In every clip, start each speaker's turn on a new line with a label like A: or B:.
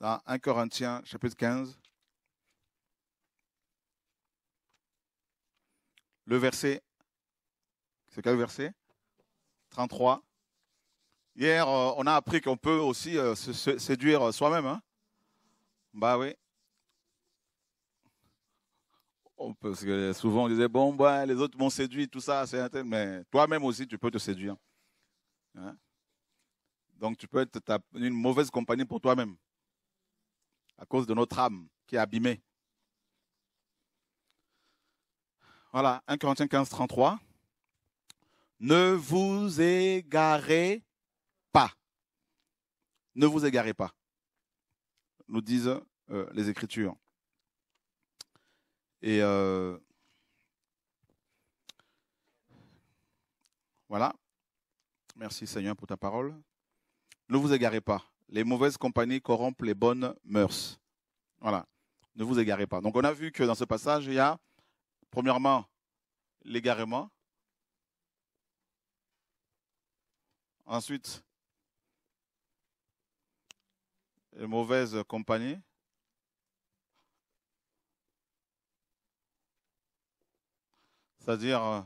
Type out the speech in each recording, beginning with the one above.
A: Dans 1 Corinthiens chapitre 15, le verset, c'est quel verset 33. Hier, euh, on a appris qu'on peut aussi euh, se séduire soi-même. Hein bah oui. Parce que souvent on disait, bon, bah, les autres m'ont séduit, tout ça, c'est mais toi-même aussi, tu peux te séduire. Hein. Donc tu peux être une mauvaise compagnie pour toi-même, à cause de notre âme qui est abîmée. Voilà, 1 Corinthiens 15, 33. Ne vous égarez pas. Ne vous égarez pas, nous disent euh, les Écritures. Et euh, voilà. Merci Seigneur pour ta parole. Ne vous égarez pas. Les mauvaises compagnies corrompent les bonnes mœurs. Voilà. Ne vous égarez pas. Donc on a vu que dans ce passage, il y a, premièrement, l'égarement. Ensuite, les mauvaises compagnies. c'est-à-dire euh,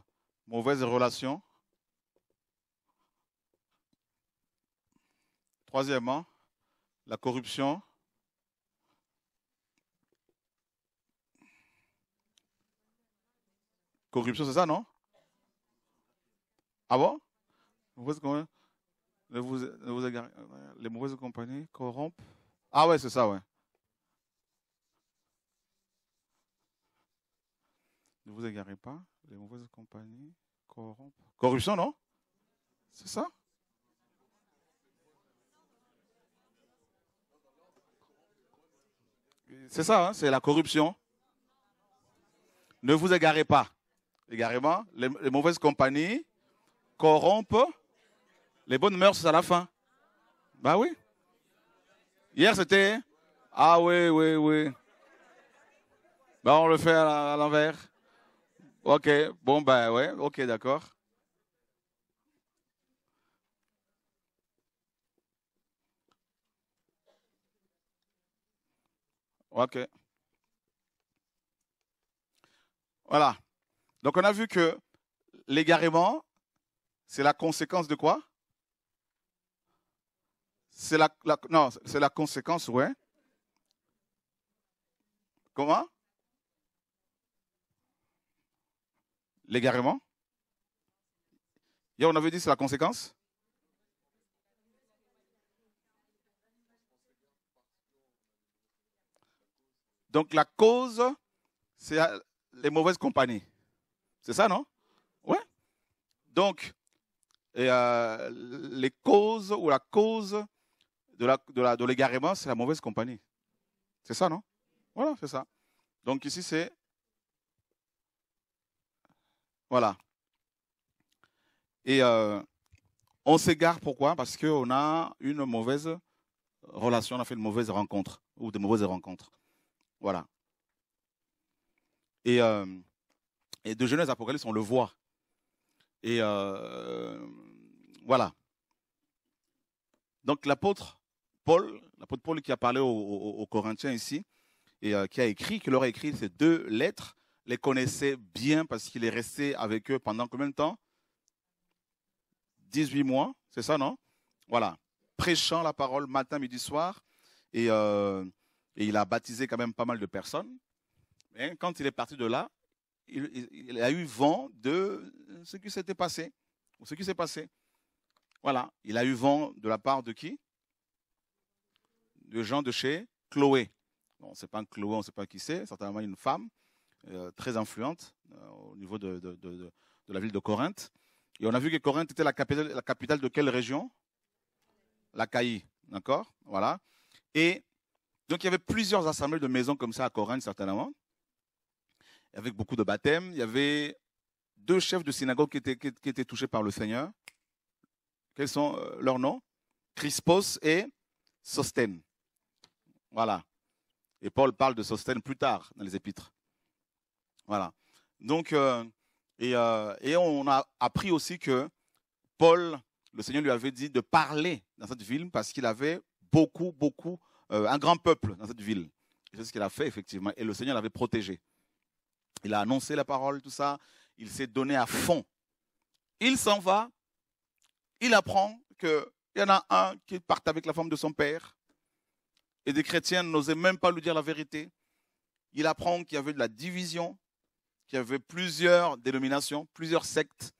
A: mauvaise relation. Troisièmement, la corruption. Corruption, c'est ça, non Ah bon les mauvaises, les mauvaises compagnies corrompent. Ah ouais, c'est ça, ouais. Ne vous égarez pas les mauvaises compagnies corrompent. Corruption, non C'est ça C'est ça, hein, c'est la corruption. Ne vous égarez pas. Égarément, les, les mauvaises compagnies corrompent les bonnes mœurs à la fin. Bah ben oui. Hier, c'était Ah oui, oui, oui. Bah on le fait à l'envers. Ok, bon, ben ouais, ok, d'accord. Ok. Voilà. Donc on a vu que l'égarement, c'est la conséquence de quoi C'est la, non, c'est la conséquence, ouais. Comment L'égarement Hier, on avait dit c'est la conséquence Donc la cause, c'est les mauvaises compagnies. C'est ça, non Oui. Donc, et, euh, les causes ou la cause de l'égarement, c'est la mauvaise compagnie. C'est ça, non Voilà, c'est ça. Donc ici, c'est voilà. Et euh, on s'égare pourquoi Parce qu'on a une mauvaise relation, on a fait une mauvaise rencontre ou de mauvaises rencontres. Voilà. Et, euh, et de Genèse à Apocalypse, on le voit. Et euh, voilà. Donc l'apôtre Paul, l'apôtre Paul qui a parlé aux, aux Corinthiens ici, et qui a écrit, qui leur a écrit ces deux lettres, les connaissait bien parce qu'il est resté avec eux pendant combien de temps 18 mois, c'est ça, non Voilà. Prêchant la parole matin, midi, soir. Euh, et, il a baptisé quand même pas mal de personnes. mais quand il est parti de là, il, a eu vent de ce qui s'était passé, ou ce qui s'est passé. Voilà. Il a eu vent de la part de qui De gens de chez Chloé. Bon, c'est pas Chloé, on ne sait pas qui c'est, certainement une femme. Euh, très influente euh, au niveau de, la ville de Corinthe. Et on a vu que Corinthe était la capitale, de quelle région La Caïe, d'accord Voilà. Et donc il y avait plusieurs assemblées de maisons comme ça à Corinthe, certainement, avec beaucoup de baptêmes. Il y avait deux chefs de synagogue qui étaient, qui étaient touchés par le Seigneur. Quels sont euh, leurs noms Crispos et Sostène. Voilà. Et Paul parle de Sostène plus tard dans les Épîtres. Voilà. Donc, euh, euh, et, on a appris aussi que Paul, le Seigneur lui avait dit de parler dans cette ville parce qu'il avait beaucoup, beaucoup, euh, un grand peuple dans cette ville. C'est ce qu'il a fait, effectivement. Et le Seigneur l'avait protégé. Il a annoncé la parole, tout ça. Il s'est donné à fond. Il s'en va. Il apprend qu'il y en a un qui part avec la femme de son père. Et des chrétiens n'osaient même pas lui dire la vérité. Il apprend qu'il y avait de la division qui avait plusieurs dénominations, plusieurs sectes.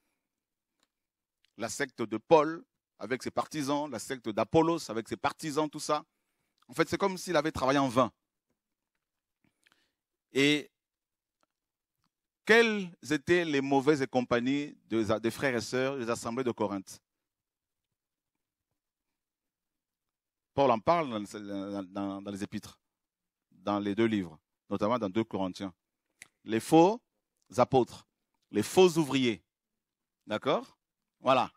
A: La secte de Paul avec ses partisans, la secte d'Apollos avec ses partisans, tout ça. En fait, c'est comme s'il avait travaillé en vain. Et quelles étaient les mauvaises compagnies des, frères et sœurs des assemblées de Corinthe Paul en parle dans, les épîtres, dans les deux livres, notamment dans 2 Corinthiens. Les faux apôtres, les faux ouvriers. D'accord Voilà.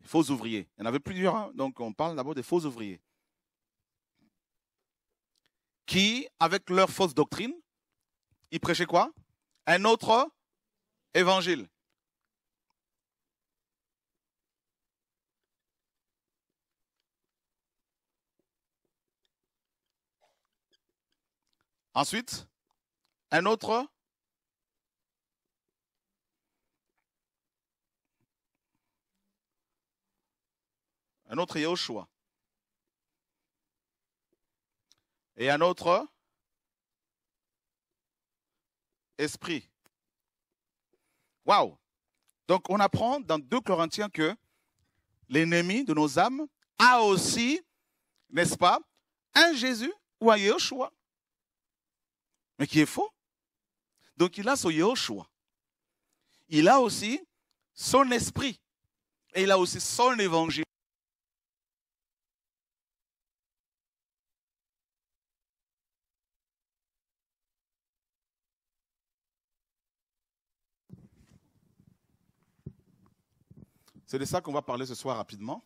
A: Les faux ouvriers. Il y en avait plusieurs, hein. donc on parle d'abord des faux ouvriers. Qui, avec leur fausse doctrine, ils prêchaient quoi Un autre évangile. Ensuite, un autre notre autre et un autre esprit. Waouh! Donc on apprend dans 2 Corinthiens que l'ennemi de nos âmes a aussi, n'est-ce pas, un Jésus ou un Yahushua, mais qui est faux. Donc il a son Yahushua. Il a aussi son esprit. Et il a aussi son évangile. C'est de ça qu'on va parler ce soir rapidement.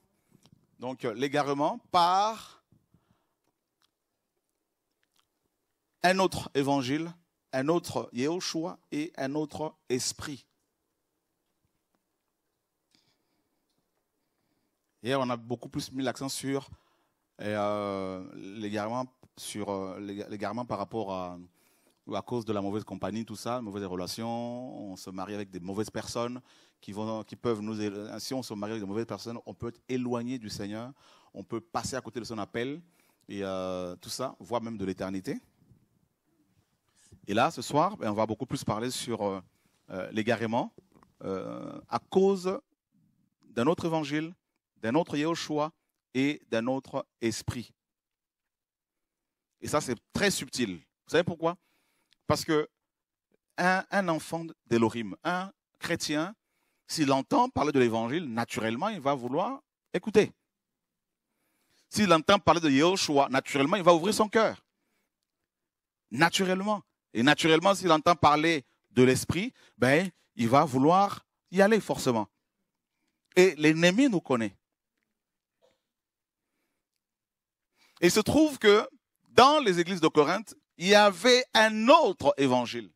A: Donc euh, l'égarement par un autre évangile, un autre Yehoshua et un autre esprit. Hier, on a beaucoup plus mis l'accent sur euh, l'égarement, sur euh, par rapport à, à cause de la mauvaise compagnie, tout ça, mauvaises relations, on se marie avec des mauvaises personnes, qui, vont, qui peuvent nous. Si on se marie avec de mauvaises personnes, on peut être éloigné du Seigneur, on peut passer à côté de son appel, et euh, tout ça, voire même de l'éternité. Et là, ce soir, ben, on va beaucoup plus parler sur euh, euh l'égarement euh, à cause d'un autre évangile, d'un autre Yahushua et d'un autre esprit. Et ça, c'est très subtil. Vous savez pourquoi Parce que un, enfant d'Elohim, un chrétien, s'il entend parler de l'évangile, naturellement, il va vouloir écouter. S'il entend parler de Yahushua, naturellement, il va ouvrir son cœur. Naturellement. Et naturellement, s'il entend parler de l'esprit, ben, il va vouloir y aller forcément. Et l'ennemi nous connaît. Et il se trouve que dans les églises de Corinthe, il y avait un autre évangile.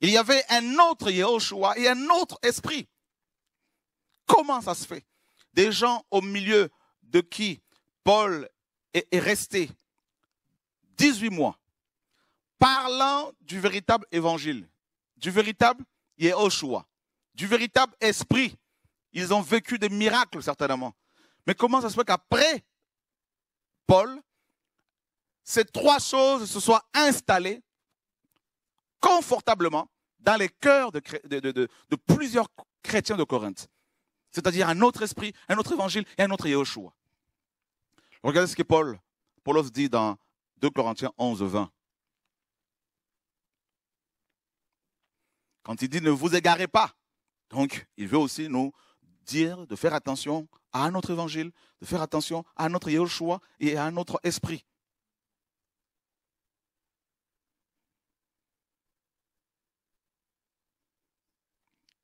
A: Il y avait un autre Yehoshua et un autre esprit. Comment ça se fait Des gens au milieu de qui Paul est, resté 18 mois, parlant du véritable évangile, du véritable Yehoshua, du véritable esprit. Ils ont vécu des miracles, certainement. Mais comment ça se fait qu'après Paul, ces trois choses se soient installées confortablement dans les cœurs de, plusieurs chrétiens de Corinthe. C'est-à-dire un autre esprit, un autre évangile et un autre Yeshua. Regardez ce que Paul, Paulos dit dans 2 Corinthiens 11, 20. Quand il dit ne vous égarez pas, donc il veut aussi nous dire de faire attention à notre évangile, de faire attention à notre et à un autre esprit.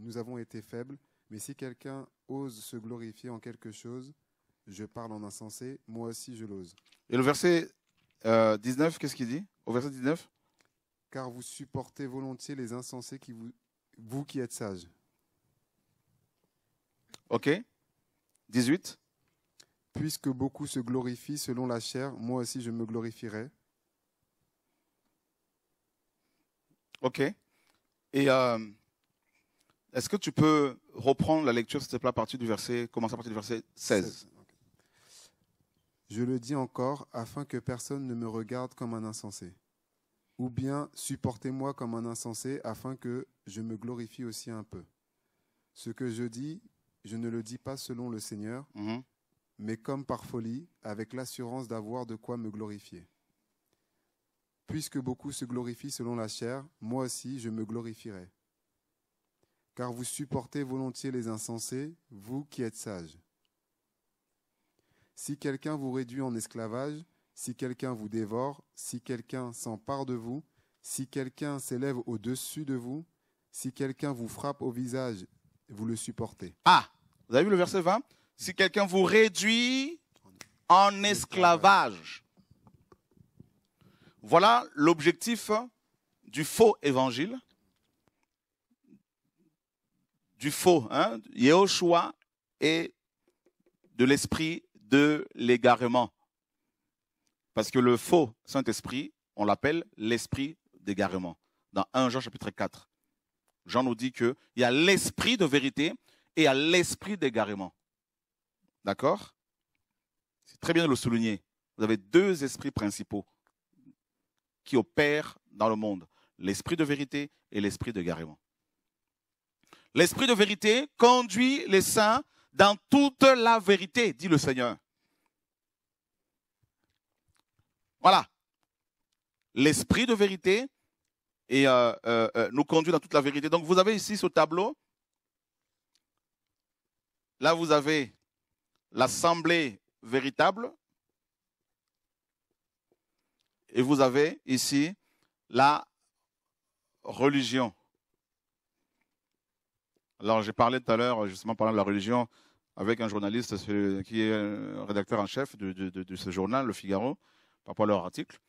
B: nous avons été faibles, mais si quelqu'un ose se glorifier en quelque chose, je parle en insensé, moi aussi je l'ose. Et le verset 19, euh, qu'est-ce qu'il dit Au verset 19 Car vous supportez volontiers les insensés, qui vous, vous qui êtes sages. Ok 18 Puisque beaucoup se glorifient selon la chair, moi aussi je me glorifierai.
A: Ok. Et euh, est-ce que tu peux reprendre la lecture, s'il te plaît, à partir du verset, commence à partir du verset 16,
B: Je le dis encore, afin que personne ne me regarde comme un insensé. Ou bien supportez-moi comme un insensé, afin que je me glorifie aussi un peu. Ce que je dis, je ne le dis pas selon le Seigneur, mm-hmm. mais comme par folie, avec l'assurance d'avoir de quoi me glorifier. Puisque beaucoup se glorifient selon la chair, moi aussi je me glorifierai car vous supportez volontiers les insensés, vous qui êtes sages. Si quelqu'un vous réduit en esclavage, si quelqu'un vous dévore, si quelqu'un s'empare de vous, si quelqu'un s'élève au-dessus de vous, si quelqu'un vous frappe au visage, vous le supportez. Ah, vous avez vu le verset 20 Si quelqu'un vous réduit
A: en esclavage. Voilà l'objectif du faux évangile du faux, hein, et de l'esprit de l'égarement. Parce que le faux Saint-Esprit, on l'appelle l'esprit d'égarement. Dans 1 Jean chapitre 4, Jean nous dit qu'il y a l'esprit de vérité et il y a l'esprit d'égarement. D'accord C'est très bien de le souligner. Vous avez deux esprits principaux qui opèrent dans le monde, l'esprit de vérité et l'esprit d'égarement. L'esprit de vérité conduit les saints dans toute la vérité, dit le Seigneur. Voilà. L'esprit de vérité euh, euh, euh, nous conduit dans toute la vérité. Donc vous avez ici ce tableau. Là, vous avez l'assemblée véritable. Et vous avez ici la religion alors, j'ai parlé tout à l'heure, justement, parlant de la religion, avec un journaliste qui est euh, rédacteur en chef de, ce journal, Le Figaro, par rapport à leur article,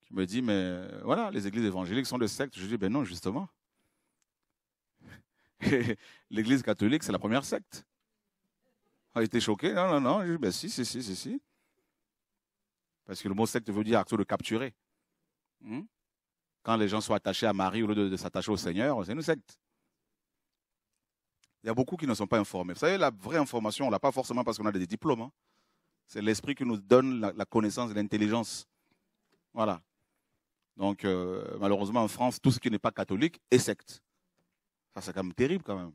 A: qui me dit Mais euh, voilà, les églises évangéliques sont des sectes. Je dis Ben non, justement. L'église catholique, c'est la première secte. A été choqué Non, non, non. Je dis Ben si, si, si, si, si. Parce que le mot secte veut dire acte de capturer. Hmm? Quand les gens sont attachés à Marie au lieu de, s'attacher au Seigneur, c'est une secte. Il y a beaucoup qui ne sont pas informés. Vous savez, la vraie information, on ne l'a pas forcément parce qu'on a des diplômes. Hein. C'est l'esprit qui nous donne la, connaissance et l'intelligence. Voilà. Donc, euh, malheureusement, en France, tout ce qui n'est pas catholique est secte. Ça, c'est quand même terrible, quand même.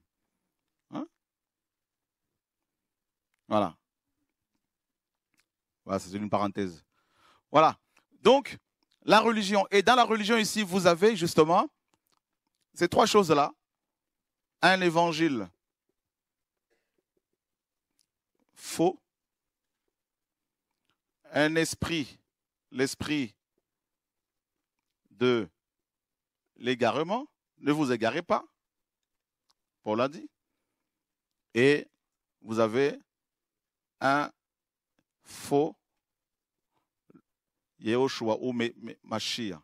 A: Hein? voilà. Voilà, c'est une parenthèse. Voilà. Donc, la religion. Et dans la religion, ici, vous avez justement ces trois choses-là. Un évangile faux, un esprit, l'esprit de l'égarement, ne vous égarez pas, Paul l'a dit, et vous avez un faux Yehoshua ou Mashiach.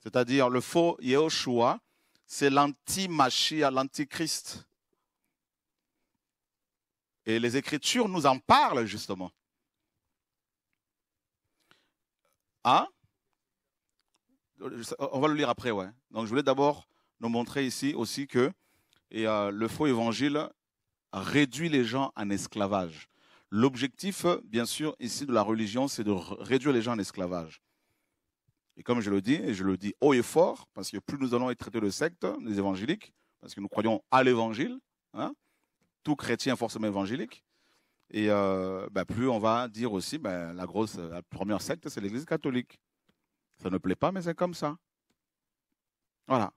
A: C'est-à-dire le faux Yehoshua, c'est l'anti-Mashiach, l'antichrist. Et les Écritures nous en parlent justement. Ah, On va le lire après, ouais. Donc je voulais d'abord nous montrer ici aussi que et, euh, le faux évangile réduit les gens en esclavage. L'objectif, bien sûr, ici de la religion, c'est de réduire les gens en esclavage. Et comme je le dis, et je le dis haut et fort, parce que plus nous allons être traités de secte, les évangéliques, parce que nous croyons à l'évangile, hein, tout chrétien forcément évangélique. Et euh, ben, plus on va dire aussi, ben, la grosse, la première secte, c'est l'Église catholique. Ça ne plaît pas, mais c'est comme ça. Voilà.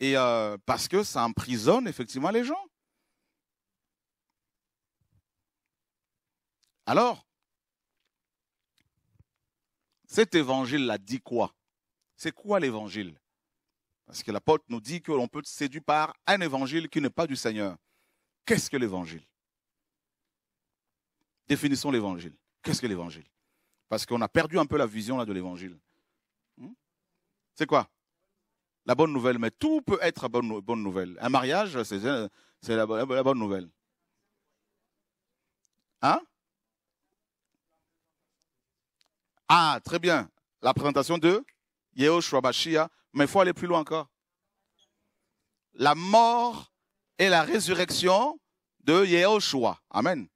A: Et euh, parce que ça emprisonne effectivement les gens. Alors, cet évangile-là dit quoi C'est quoi l'évangile parce que la porte nous dit que l'on peut être séduit par un évangile qui n'est pas du Seigneur. Qu'est-ce que l'évangile Définissons l'évangile. Qu'est-ce que l'évangile Parce qu'on a perdu un peu la vision là, de l'évangile. Hmm? C'est quoi La bonne nouvelle. Mais tout peut être bonne, bonne nouvelle. Un mariage, c'est la, la bonne nouvelle. Hein Ah, très bien. La présentation de Yehoshua Bashia, mais il faut aller plus loin encore. La mort et la résurrection de Yehoshua. Amen.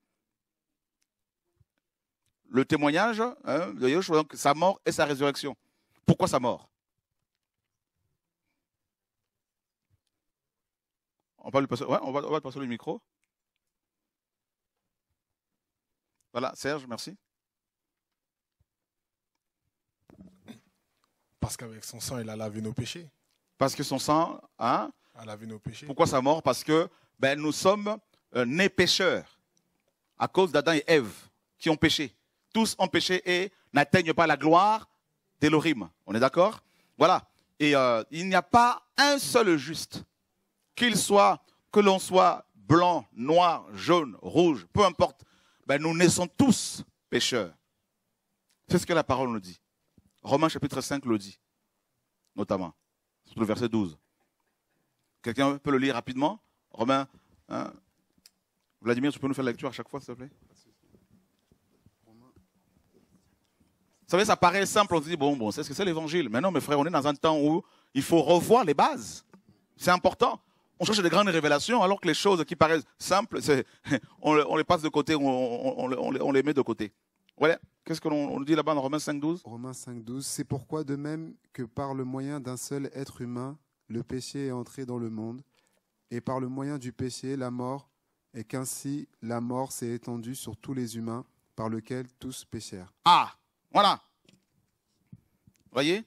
A: Le témoignage hein, de Yehoshua, donc sa mort et sa résurrection. Pourquoi sa mort on, va le on va passer le micro. Voilà, Serge, merci.
B: Parce qu'avec son sang, il a lavé nos péchés.
A: Parce que son sang hein, a lavé nos péchés. Pourquoi sa mort Parce que ben, nous sommes euh, nés pécheurs à cause d'Adam et Ève qui ont péché. Tous ont péché et n'atteignent pas la gloire d'Elohim. On est d'accord Voilà. Et euh, il n'y a pas un seul juste, qu'il soit, que l'on soit blanc, noir, jaune, rouge, peu importe, ben, nous naissons tous pécheurs. C'est ce que la parole nous dit. Romains chapitre 5 le dit, notamment, sur le verset 12. Quelqu'un peut le lire rapidement Romains, hein? Vladimir, tu peux nous faire la lecture à chaque fois, s'il te plaît Vous savez, ça paraît simple, on se dit, bon, bon, c'est ce que c'est l'évangile. Mais non, mes frères, on est dans un temps où il faut revoir les bases. C'est important. On cherche des grandes révélations, alors que les choses qui paraissent simples, on, les passe de côté, on, on les met de côté. Voilà.
B: Qu'est-ce que l'on dit là-bas dans Romains 5.12 Romains 5.12, c'est pourquoi de même que par le moyen d'un seul être humain, le péché est entré dans le monde, et par le moyen du péché, la mort, et qu'ainsi la mort s'est étendue sur tous les humains, par lequel tous péchèrent. Ah,
A: voilà. Voyez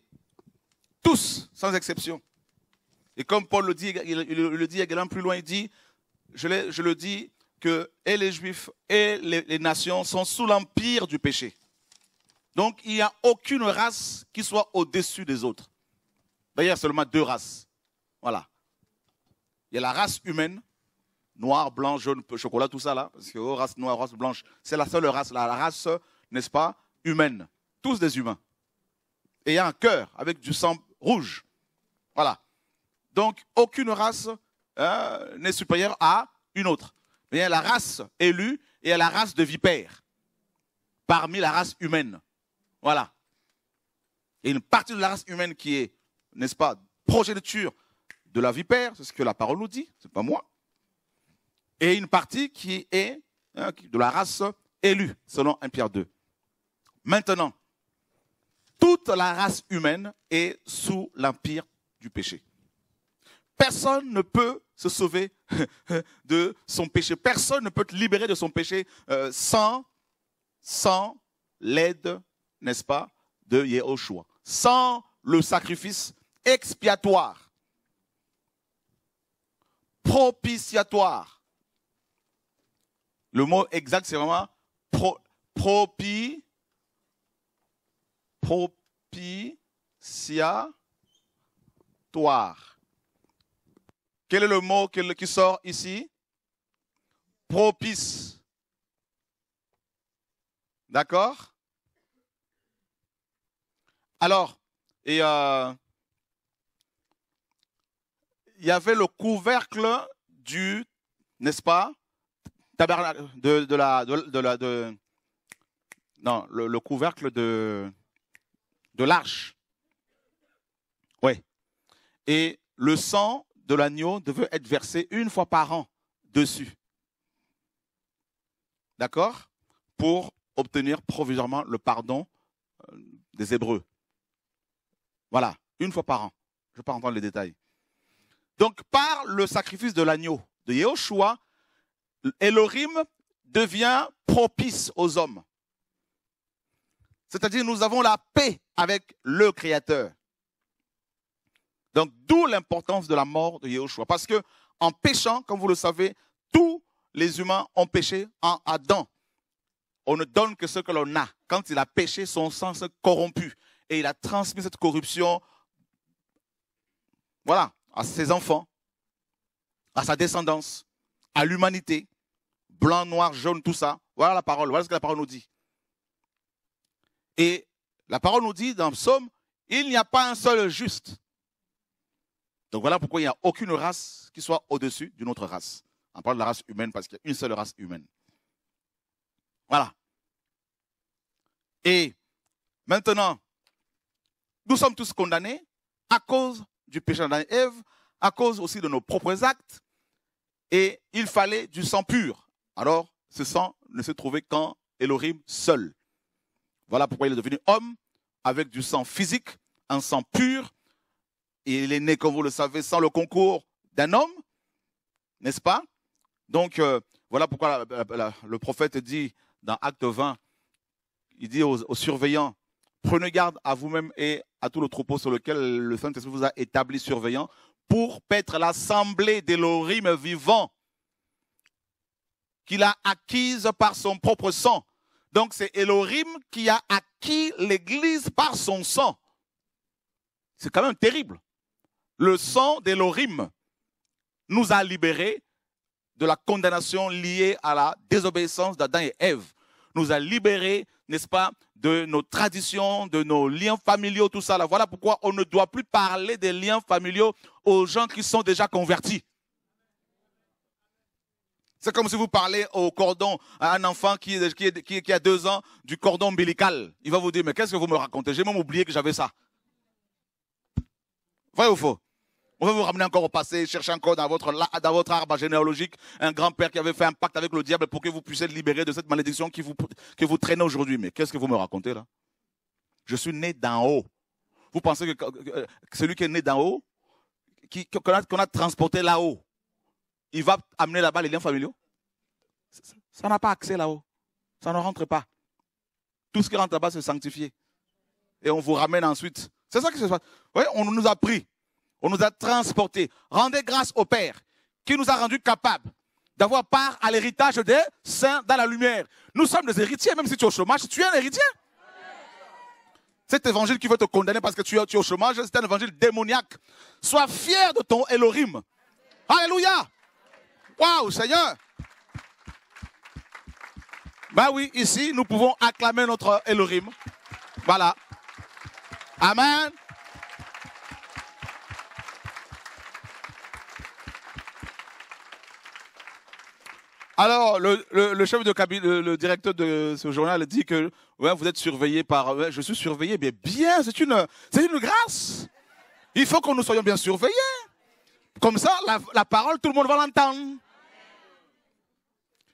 A: Tous, sans exception. Et comme Paul le dit, il, le dit également plus loin, il dit, je, le dis, que et les Juifs et les nations sont sous l'empire du péché. Donc il n'y a aucune race qui soit au-dessus des autres. D'ailleurs, ben, seulement deux races. Voilà. Il y a la race humaine, noire, blanche, jaune, chocolat, tout ça là, parce que oh, race noire, race blanche, c'est la seule race, la race, n'est-ce pas, humaine. Tous des humains. Et il y a un cœur avec du sang rouge. Voilà. Donc aucune race euh, n'est supérieure à une autre. Mais il y a la race élue et a la race de vipère parmi la race humaine. Voilà. Et une partie de la race humaine qui est, n'est-ce pas, progéniture de la vipère, c'est ce que la parole nous dit, ce n'est pas moi. Et une partie qui est hein, de la race élue, selon 1 Pierre 2. Maintenant, toute la race humaine est sous l'empire du péché. Personne ne peut se sauver de son péché. Personne ne peut te libérer de son péché euh, sans, sans l'aide n'est-ce pas, de Yehoshua. Sans le sacrifice expiatoire, propitiatoire. Le mot exact, c'est vraiment propi, propitiatoire. Quel est le mot qui sort ici Propice. D'accord alors, et, euh, il y avait le couvercle du, n'est-ce pas, de, la, de, non, le, couvercle de, de l'arche. Oui. Et le sang de l'agneau devait être versé une fois par an dessus. D'accord Pour obtenir provisoirement le pardon euh, des Hébreux. Voilà, une fois par an. Je ne vais pas entendre les détails. Donc, par le sacrifice de l'agneau de Yehoshua, Elohim devient propice aux hommes. C'est-à-dire, nous avons la paix avec le Créateur. Donc, d'où l'importance de la mort de Yehoshua. Parce que, en péchant, comme vous le savez, tous les humains ont péché en Adam. On ne donne que ce que l'on a. Quand il a péché, son sang s'est corrompu et il a transmis cette corruption voilà, à ses enfants, à sa descendance, à l'humanité, blanc, noir, jaune, tout ça. Voilà la parole, voilà ce que la parole nous dit. Et la parole nous dit dans le psaume, il n'y a pas un seul juste. Donc voilà pourquoi il n'y a aucune race qui soit au-dessus d'une autre race. On parle de la race humaine parce qu'il y a une seule race humaine. Voilà. Et maintenant, nous sommes tous condamnés à cause du péché d'Adam et Ève, à cause aussi de nos propres actes. Et il fallait du sang pur. Alors, ce sang ne se trouvait qu'en Elohim seul. Voilà pourquoi il est devenu homme, avec du sang physique, un sang pur. il est né, comme vous le savez, sans le concours d'un homme, n'est-ce pas Donc, euh, voilà pourquoi le prophète dit dans Acte 20, il dit aux surveillants Prenez garde à vous-même et à tout le troupeau sur lequel le Saint-Esprit vous a établi surveillant pour paître l'assemblée des vivant qu'il a acquise par son propre sang. Donc c'est Elohim qui a acquis l'Église par son sang. C'est quand même terrible. Le sang d'Elohim nous a libérés de la condamnation liée à la désobéissance d'Adam et Ève nous a libéré n'est-ce pas, de nos traditions, de nos liens familiaux, tout ça. Là. Voilà pourquoi on ne doit plus parler des liens familiaux aux gens qui sont déjà convertis. C'est comme si vous parlez au cordon, à un enfant qui, qui, qui a deux ans, du cordon ombilical. Il va vous dire, mais qu'est-ce que vous me racontez J'ai même oublié que j'avais ça. Vrai ou faux on va vous ramener encore au passé, chercher encore dans votre, arbre généalogique un grand-père qui avait fait un pacte avec le diable pour que vous puissiez être libéré de cette malédiction qui vous, que vous traînez aujourd'hui. Mais qu'est-ce que vous me racontez là Je suis né d'en haut. Vous pensez que celui qui est né d'en haut, qu'on a, transporté là-haut, il va amener là-bas les liens familiaux Ça n'a pas accès là-haut. Ça ne rentre pas. Tout ce qui rentre là-bas, se sanctifié. Et on vous ramène ensuite. C'est ça qui se passe. Oui, on nous a pris. On nous a transportés. Rendez grâce au Père qui nous a rendus capables d'avoir part à l'héritage des saints dans la lumière. Nous sommes des héritiers, même si tu es au chômage, tu es un héritier. Cet évangile qui veut te condamner parce que tu es, tu au chômage, c'est un évangile démoniaque. Sois fier de ton Elohim. Alléluia. Waouh, Seigneur. Ben oui, ici, nous pouvons acclamer notre Elohim. Voilà. Amen. Alors, le, chef de cabinet, le, directeur de ce journal dit que vous êtes surveillé par. je suis surveillé, mais bien, c'est une, c'est une grâce. Il faut que nous soyons bien surveillés. Comme ça, la, parole, tout le monde va l'entendre.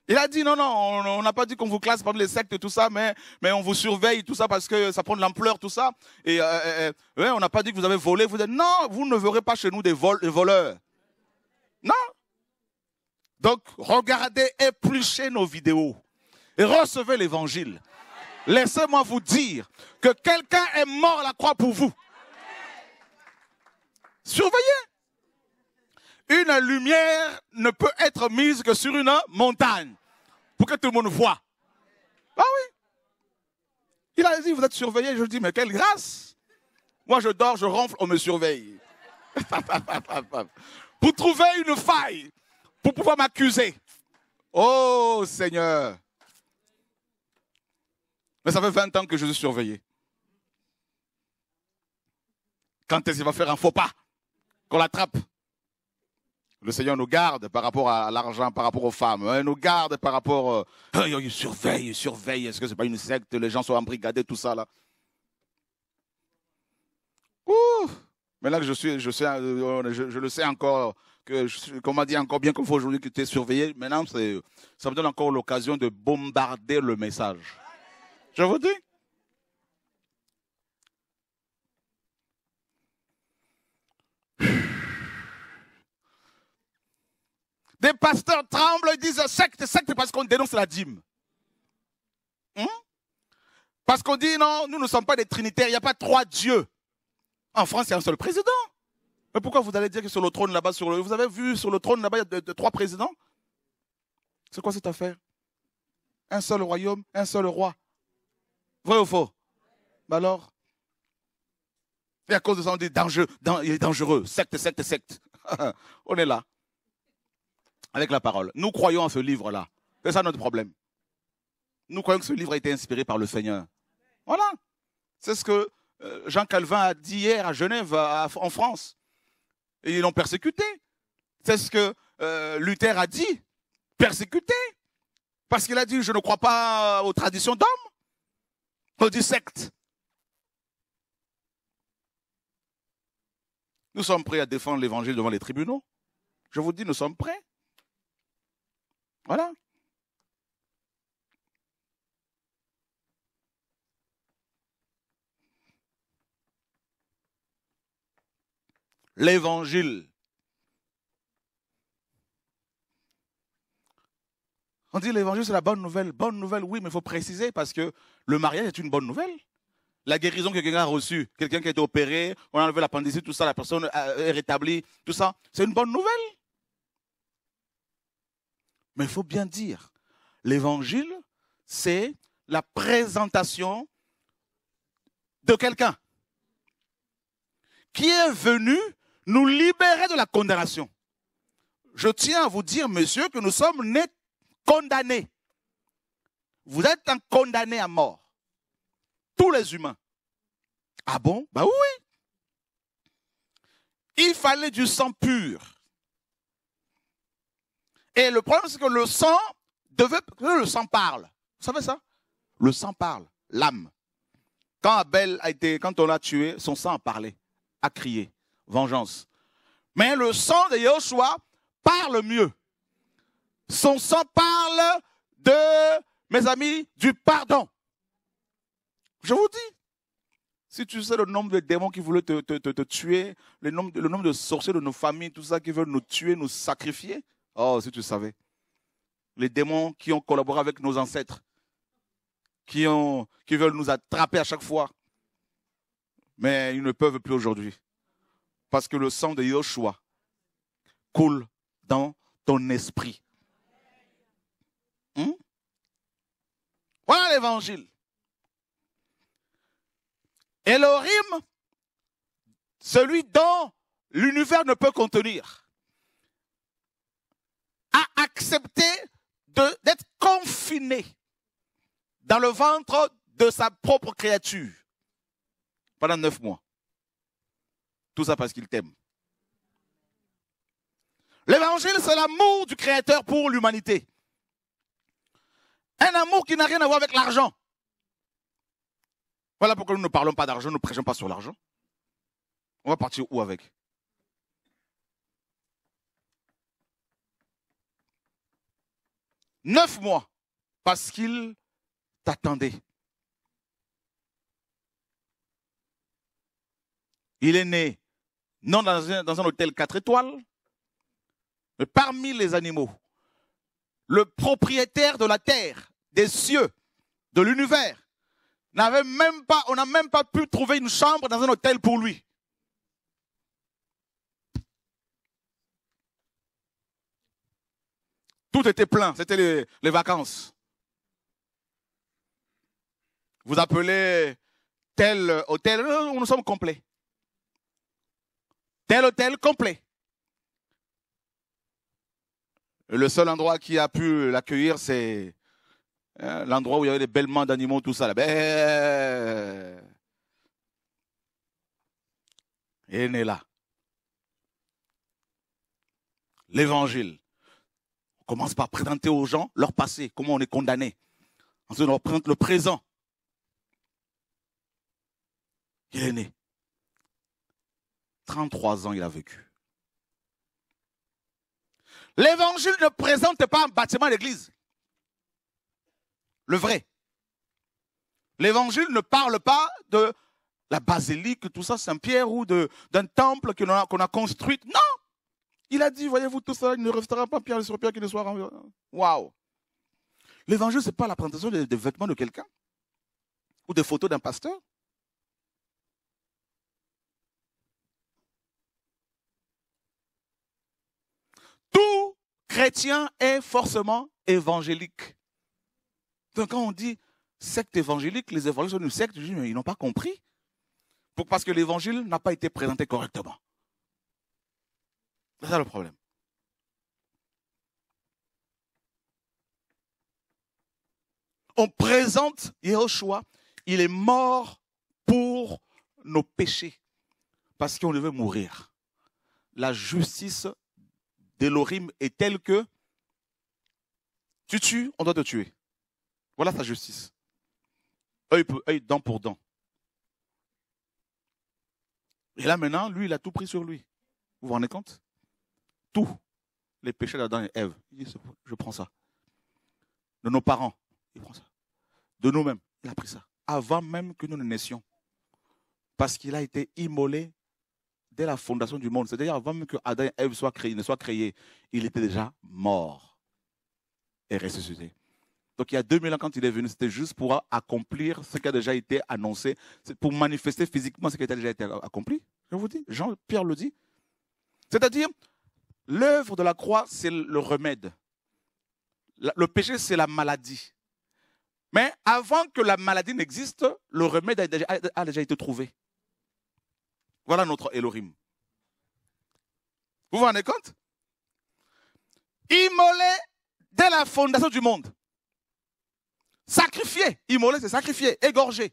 A: Il a dit non, non, on n'a pas dit qu'on vous classe parmi les sectes, tout ça, mais, mais on vous surveille, tout ça, parce que ça prend de l'ampleur, tout ça. Et euh, euh, euh, on n'a pas dit que vous avez volé. Vous dites non, vous ne verrez pas chez nous des voleurs. Non, donc, regardez, épluchez nos vidéos et recevez l'évangile. Laissez-moi vous dire que quelqu'un est mort à la croix pour vous. Surveillez. Une lumière ne peut être mise que sur une montagne pour que tout le monde voit. Ah oui. Il a dit, vous êtes surveillé. Je dis, mais quelle grâce. Moi, je dors, je ronfle, on me surveille. pour trouver une faille pour pouvoir m'accuser. Oh Seigneur. Mais ça fait 20 ans que je suis surveillé. Quand est-ce qu'il va faire un faux pas Qu'on l'attrape le Seigneur nous garde par rapport à l'argent, par rapport aux femmes. Il hein, nous garde par rapport. Euh, oh, il surveille, il surveille. Est-ce que ce n'est pas une secte Les gens sont embrigadés, tout ça là. Ouh Mais là que je suis, je euh, le sais encore que qu'on m'a dit encore bien qu'il faut aujourd'hui que tu es surveillé. Maintenant, c'est, ça me donne encore l'occasion de bombarder le message. Je vous dis. Des pasteurs tremblent, ils disent secte, secte, parce qu'on dénonce la dîme. Hmm? Parce qu'on dit non, nous ne sommes pas des trinitaires, il n'y a pas trois dieux. En France, il y a un seul président. Mais pourquoi vous allez dire que sur le trône là-bas, sur vous avez vu sur le trône là-bas, il y a de, trois présidents C'est quoi cette affaire Un seul royaume, un seul roi. Vrai ou faux ben alors Et à cause de ça, on dit dangereux, il est dangereux, secte, secte, secte. on est là, avec la parole. Nous croyons en ce livre-là. C'est ça notre problème. Nous croyons que ce livre a été inspiré par le Seigneur. Voilà. C'est ce que euh, Jean Calvin a dit hier à Genève, en France ils l'ont persécuté. C'est ce que euh, Luther a dit. Persécuté. Parce qu'il a dit, je ne crois pas aux traditions d'hommes. On dit Nous sommes prêts à défendre l'évangile devant les tribunaux. Je vous dis, nous sommes prêts. Voilà. l'évangile. On dit l'évangile, c'est la bonne nouvelle. Bonne nouvelle, oui, mais il faut préciser parce que le mariage est une bonne nouvelle. La guérison que quelqu'un a reçue, quelqu'un qui a été opéré, on a enlevé l'appendicite, tout ça, la personne est rétablie, tout ça, c'est une bonne nouvelle. Mais il faut bien dire, l'évangile, c'est la présentation de quelqu'un qui est venu nous libérer de la condamnation. Je tiens à vous dire, monsieur, que nous sommes nés condamnés. Vous êtes condamnés condamné à mort. Tous les humains. Ah bon Ben oui. Il fallait du sang pur. Et le problème, c'est que le sang devait... Le sang parle. Vous savez ça Le sang parle. L'âme. Quand Abel a été, quand on l'a tué, son sang a parlé, a crié vengeance. Mais le sang de Yahushua parle mieux. Son sang parle de, mes amis, du pardon. Je vous dis, si tu sais le nombre de démons qui voulaient te, te, te, te tuer, le nombre, le nombre de sorciers de nos familles, tout ça qui veulent nous tuer, nous sacrifier, oh, si tu savais. Les démons qui ont collaboré avec nos ancêtres, qui, ont, qui veulent nous attraper à chaque fois, mais ils ne peuvent plus aujourd'hui. Parce que le sang de Yoshua coule dans ton esprit. Hmm? Voilà l'évangile. Elohim, celui dont l'univers ne peut contenir, a accepté d'être confiné dans le ventre de sa propre créature pendant neuf mois. Tout ça parce qu'il t'aime. L'évangile, c'est l'amour du Créateur pour l'humanité. Un amour qui n'a rien à voir avec l'argent. Voilà pourquoi nous ne parlons pas d'argent, nous ne prêchons pas sur l'argent. On va partir où avec Neuf mois, parce qu'il t'attendait. Il est né non dans un, hôtel 4 étoiles, mais parmi les animaux, le propriétaire de la terre, des cieux, de l'univers, n'avait même pas, on n'a même pas pu trouver une chambre dans un hôtel pour lui. Tout était plein, c'était les, les, vacances. Vous appelez tel hôtel, nous sommes complets tel hôtel complet. Le seul endroit qui a pu l'accueillir, c'est hein, l'endroit où il y avait des mains d'animaux, tout ça. Là. Ben... Et est né là. L'évangile. On commence par présenter aux gens leur passé, comment on est condamné. Ensuite, on représente le présent. Il est né. 33 ans il a vécu. L'évangile ne présente pas un bâtiment à l'église. Le vrai. L'évangile ne parle pas de la basilique, tout ça, Saint-Pierre, ou d'un temple qu'on a, construit. Non Il a dit, voyez-vous, tout ça, il ne restera pas pierre sur pierre qui ne soit rendu. Waouh L'évangile, ce n'est pas la présentation des vêtements de quelqu'un, ou des photos d'un pasteur, tout chrétien est forcément évangélique. Donc quand on dit secte évangélique, les évangélistes sont une secte, mais ils n'ont pas compris. Parce que l'évangile n'a pas été présenté correctement. C'est ça le problème. On présente Yahushua, il est mort pour nos péchés, parce qu'on devait mourir. La justice d'Elohim est tel que tu tues, on doit te tuer. Voilà sa justice. Œil pour œil, dent pour dent. Et là maintenant, lui, il a tout pris sur lui. Vous vous rendez compte Tout. Les péchés d'Adam et Ève. Il dit, je prends ça. De nos parents, il prend ça. De nous-mêmes, il a pris ça. Avant même que nous ne naissions. Parce qu'il a été immolé dès la fondation du monde, c'est-à-dire avant même que Adam et Ève ne soient créés, il était déjà mort et ressuscité. Donc il y a 2000 ans, quand il est venu, c'était juste pour accomplir ce qui a déjà été annoncé, pour manifester physiquement ce qui a déjà été accompli. Je vous dis, Jean-Pierre le dit. C'est-à-dire, l'œuvre de la croix, c'est le remède. Le péché, c'est la maladie. Mais avant que la maladie n'existe, le remède a déjà été trouvé. Voilà notre Elohim. Vous vous rendez compte Immolé dès la fondation du monde. Sacrifié. Immolé, c'est sacrifié, égorgé.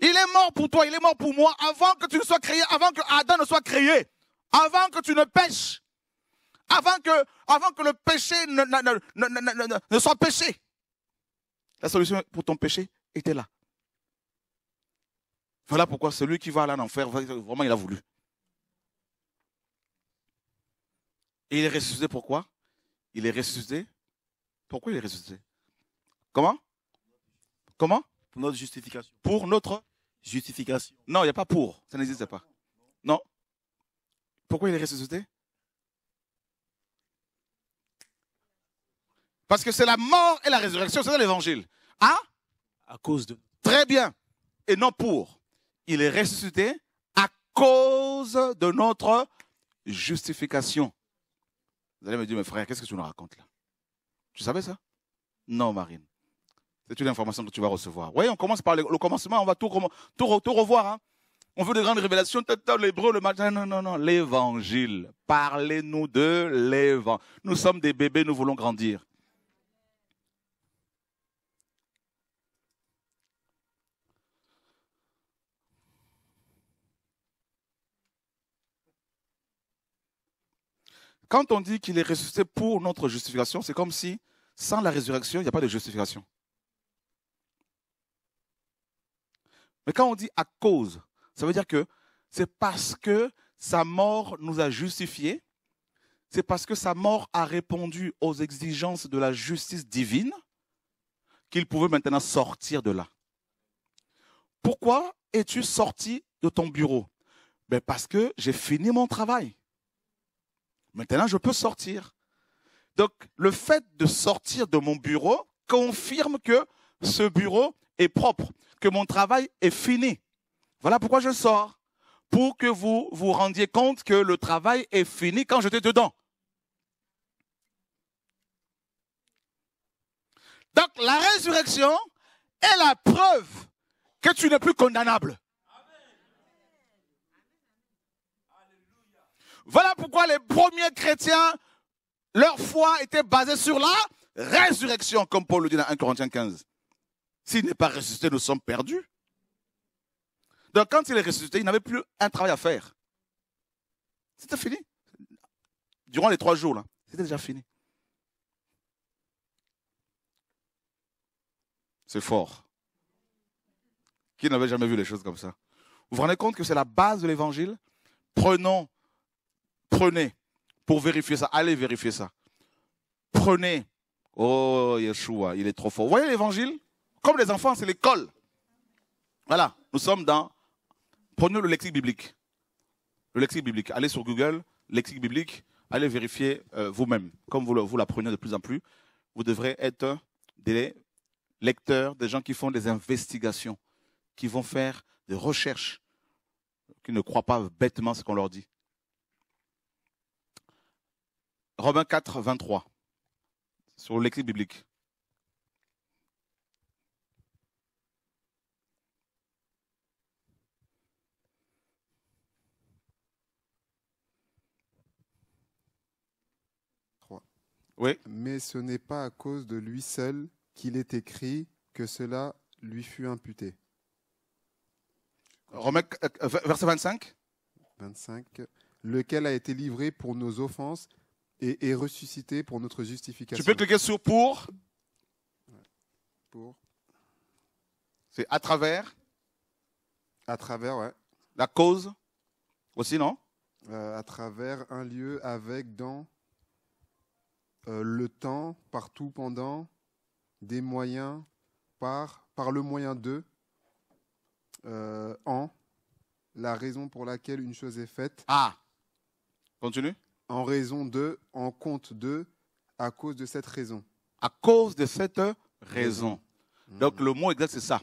A: Il est mort pour toi, il est mort pour moi, avant que tu ne sois créé, avant que Adam ne soit créé, avant que tu ne pêches, avant que, avant que le péché ne, ne soit péché. La solution pour ton péché était là. Voilà pourquoi celui qui va à l'enfer, vraiment, il a voulu. Et il est ressuscité pourquoi Il est ressuscité. Pourquoi il est ressuscité Comment Comment Pour notre justification. Pour notre justification. Non, il n'y a pas pour. Ça n'existe pas. Non. Pourquoi il est ressuscité Parce que c'est la mort et la résurrection, c'est l'évangile. Ah À cause de. Très bien. Et non pour il est ressuscité à cause de notre justification. Vous allez me dire, mais frère, qu'est-ce que tu nous racontes là Tu savais ça Non, Marine. C'est une information que tu vas recevoir. Oui, on commence par le, commencement, on va tout, tout, revoir. Hein. On veut de grandes révélations, l'hébreu, le matin. Non, non, non, l'évangile. Parlez-nous de l'évangile. Nous sommes des bébés, nous voulons grandir. Quand on dit qu'il est ressuscité pour notre justification, c'est comme si sans la résurrection, il n'y a pas de justification. Mais quand on dit à cause, ça veut dire que c'est parce que sa mort nous a justifiés, c'est parce que sa mort a répondu aux exigences de la justice divine qu'il pouvait maintenant sortir de là. Pourquoi es-tu sorti de ton bureau ben Parce que j'ai fini mon travail. Maintenant, je peux sortir. Donc, le fait de sortir de mon bureau confirme que ce bureau est propre, que mon travail est fini. Voilà pourquoi je sors. Pour que vous vous rendiez compte que le travail est fini quand j'étais dedans. Donc, la résurrection est la preuve que tu n'es plus condamnable. Voilà pourquoi les premiers chrétiens, leur foi était basée sur la résurrection, comme Paul le dit dans 1 Corinthiens 15. S'il n'est pas ressuscité, nous sommes perdus. Donc quand il est ressuscité, il n'avait plus un travail à faire. C'était fini. Durant les trois jours, là, c'était déjà fini. C'est fort. Qui n'avait jamais vu les choses comme ça Vous vous rendez compte que c'est la base de l'évangile Prenons Prenez pour vérifier ça. Allez vérifier ça. Prenez. Oh, Yeshua, il est trop fort. Vous voyez l'évangile Comme les enfants, c'est l'école. Voilà, nous sommes dans. Prenez le lexique biblique. Le lexique biblique. Allez sur Google, lexique biblique. Allez vérifier euh, vous-même. Comme vous, vous l'apprenez de plus en plus, vous devrez être des lecteurs, des gens qui font des investigations, qui vont faire des recherches, qui ne croient pas bêtement ce qu'on leur dit. Romains 4, 23, sur l'écrit biblique.
B: Oui. Mais ce n'est pas à cause de lui seul qu'il est écrit que cela lui fut imputé. Romains, euh, euh, verset 25. 25. Lequel a été livré pour nos offenses et ressuscité pour notre justification. Tu peux
A: cliquer sur pour.
B: Pour. C'est à travers. À travers, ouais. La cause aussi, non euh, À travers un lieu avec, dans, euh, le temps, partout, pendant, des moyens, par, par le moyen de, euh, en, la raison pour laquelle une chose est faite. Ah Continue en raison de, en compte de, à cause de cette raison. À cause de cette raison. Mm. Donc le mot exact, c'est ça.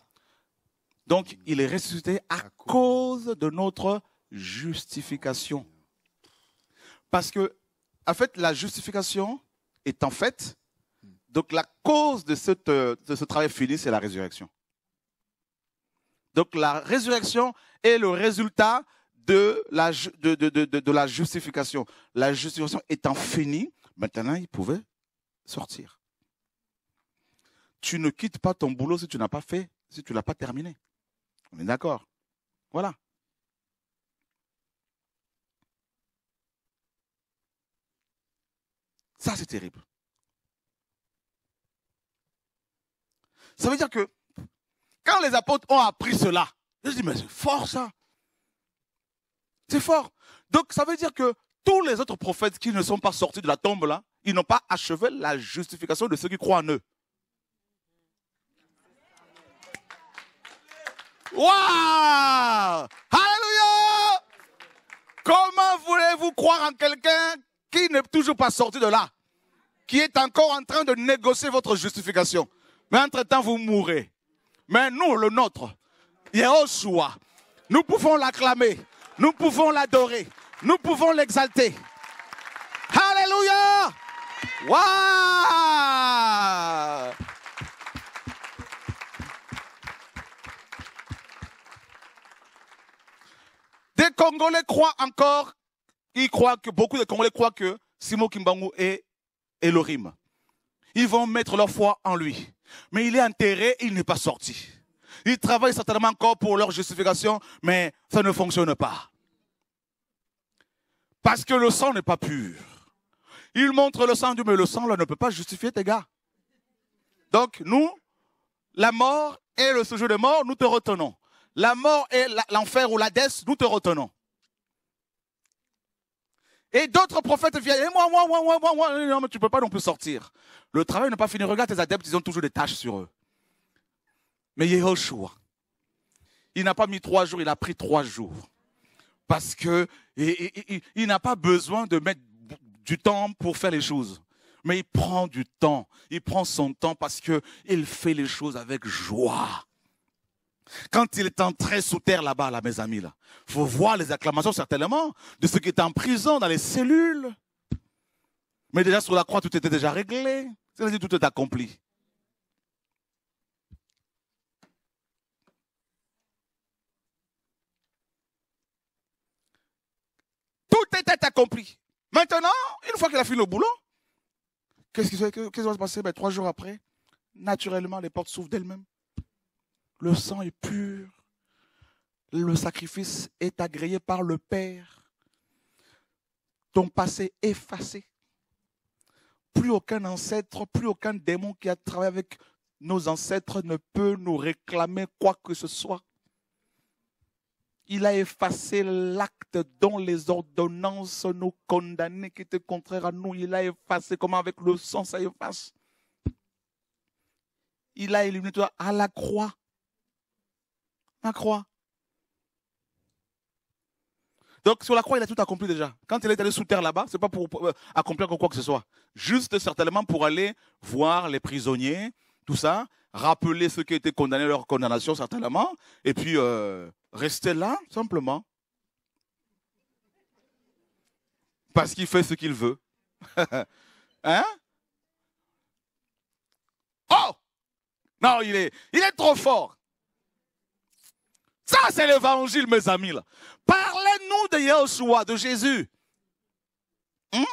B: Donc il est
A: ressuscité à, cause. de notre justification. Parce que, en fait, la justification est en fait, donc la cause de, de ce travail fini, c'est la résurrection. Donc la résurrection est le résultat de la, de, la justification. La justification étant finie, maintenant, il pouvait sortir. Tu ne quittes pas ton boulot si tu n'as pas fait, si tu ne l'as pas terminé. On est d'accord. Voilà. Ça, c'est terrible. Ça veut dire que quand les apôtres ont appris cela, je dis, mais c'est fort ça. C'est fort. Donc ça veut dire que tous les autres prophètes qui ne sont pas sortis de la tombe là, ils n'ont pas achevé la justification de ceux qui croient en eux. Waouh Alléluia Comment voulez-vous croire en quelqu'un qui n'est toujours pas sorti de là Qui est encore en train de négocier votre justification Mais entre-temps, vous mourrez. Mais nous, le nôtre, Yahushua, nous pouvons l'acclamer. Nous pouvons l'adorer. Nous pouvons l'exalter. Alléluia. Waouh. Des Congolais croient encore, ils croient que beaucoup de Congolais croient que Simo Kimbangu est Elohim. Ils vont mettre leur foi en lui. Mais il est enterré, il n'est pas sorti. Ils travaillent certainement encore pour leur justification, mais ça ne fonctionne pas. Parce que le sang n'est pas pur. Ils montrent le sang, mais le sang ne peut pas justifier tes gars. Donc nous, la mort et le sujet de mort, nous te retenons. La mort et l'enfer ou la nous te retenons. Et d'autres prophètes viennent, et moi, moi, moi, moi, moi, moi, non, mais tu peux pas non plus sortir. Le travail n'est pas fini. Regarde tes adeptes, ils ont toujours des tâches sur eux. Mais Yehoshua, il n'a pas mis trois jours, il a pris trois jours. Parce que il, n'a pas besoin de mettre du temps pour faire les choses. Mais il prend du temps, il prend son temps parce que il fait les choses avec joie. Quand il est entré sous terre là-bas, là, mes amis, là, faut voir les acclamations certainement de ceux qui étaient en prison, dans les cellules. Mais déjà sur la croix, tout était déjà réglé. C'est-à-dire tout est accompli. Tout était accompli. Maintenant, une fois qu'il a fini le boulot, qu'est-ce qui, va se passer ben, Trois jours après, naturellement, les portes s'ouvrent d'elles-mêmes. Le sang est pur. Le sacrifice est agréé par le Père. Ton passé effacé. Plus aucun ancêtre, plus aucun démon qui a travaillé avec nos ancêtres ne peut nous réclamer quoi que ce soit. Il a effacé l'acte dont les ordonnances nous condamnaient, qui était contraire à nous. Il a effacé, comment avec le sang ça efface. Il a éliminé toi à la croix. La croix. Donc sur la croix, il a tout accompli déjà. Quand il est allé sous terre là-bas, c'est pas pour euh, accomplir quoi que ce soit. Juste certainement pour aller voir les prisonniers, tout ça, rappeler ceux qui étaient condamnés, leur condamnation certainement, et puis euh, rester là simplement. Parce qu'il fait ce qu'il veut. hein Oh Non, il est, il est trop fort. Ça, c'est l'évangile, mes amis. Parlez-nous de Yeshua, de Jésus. Hein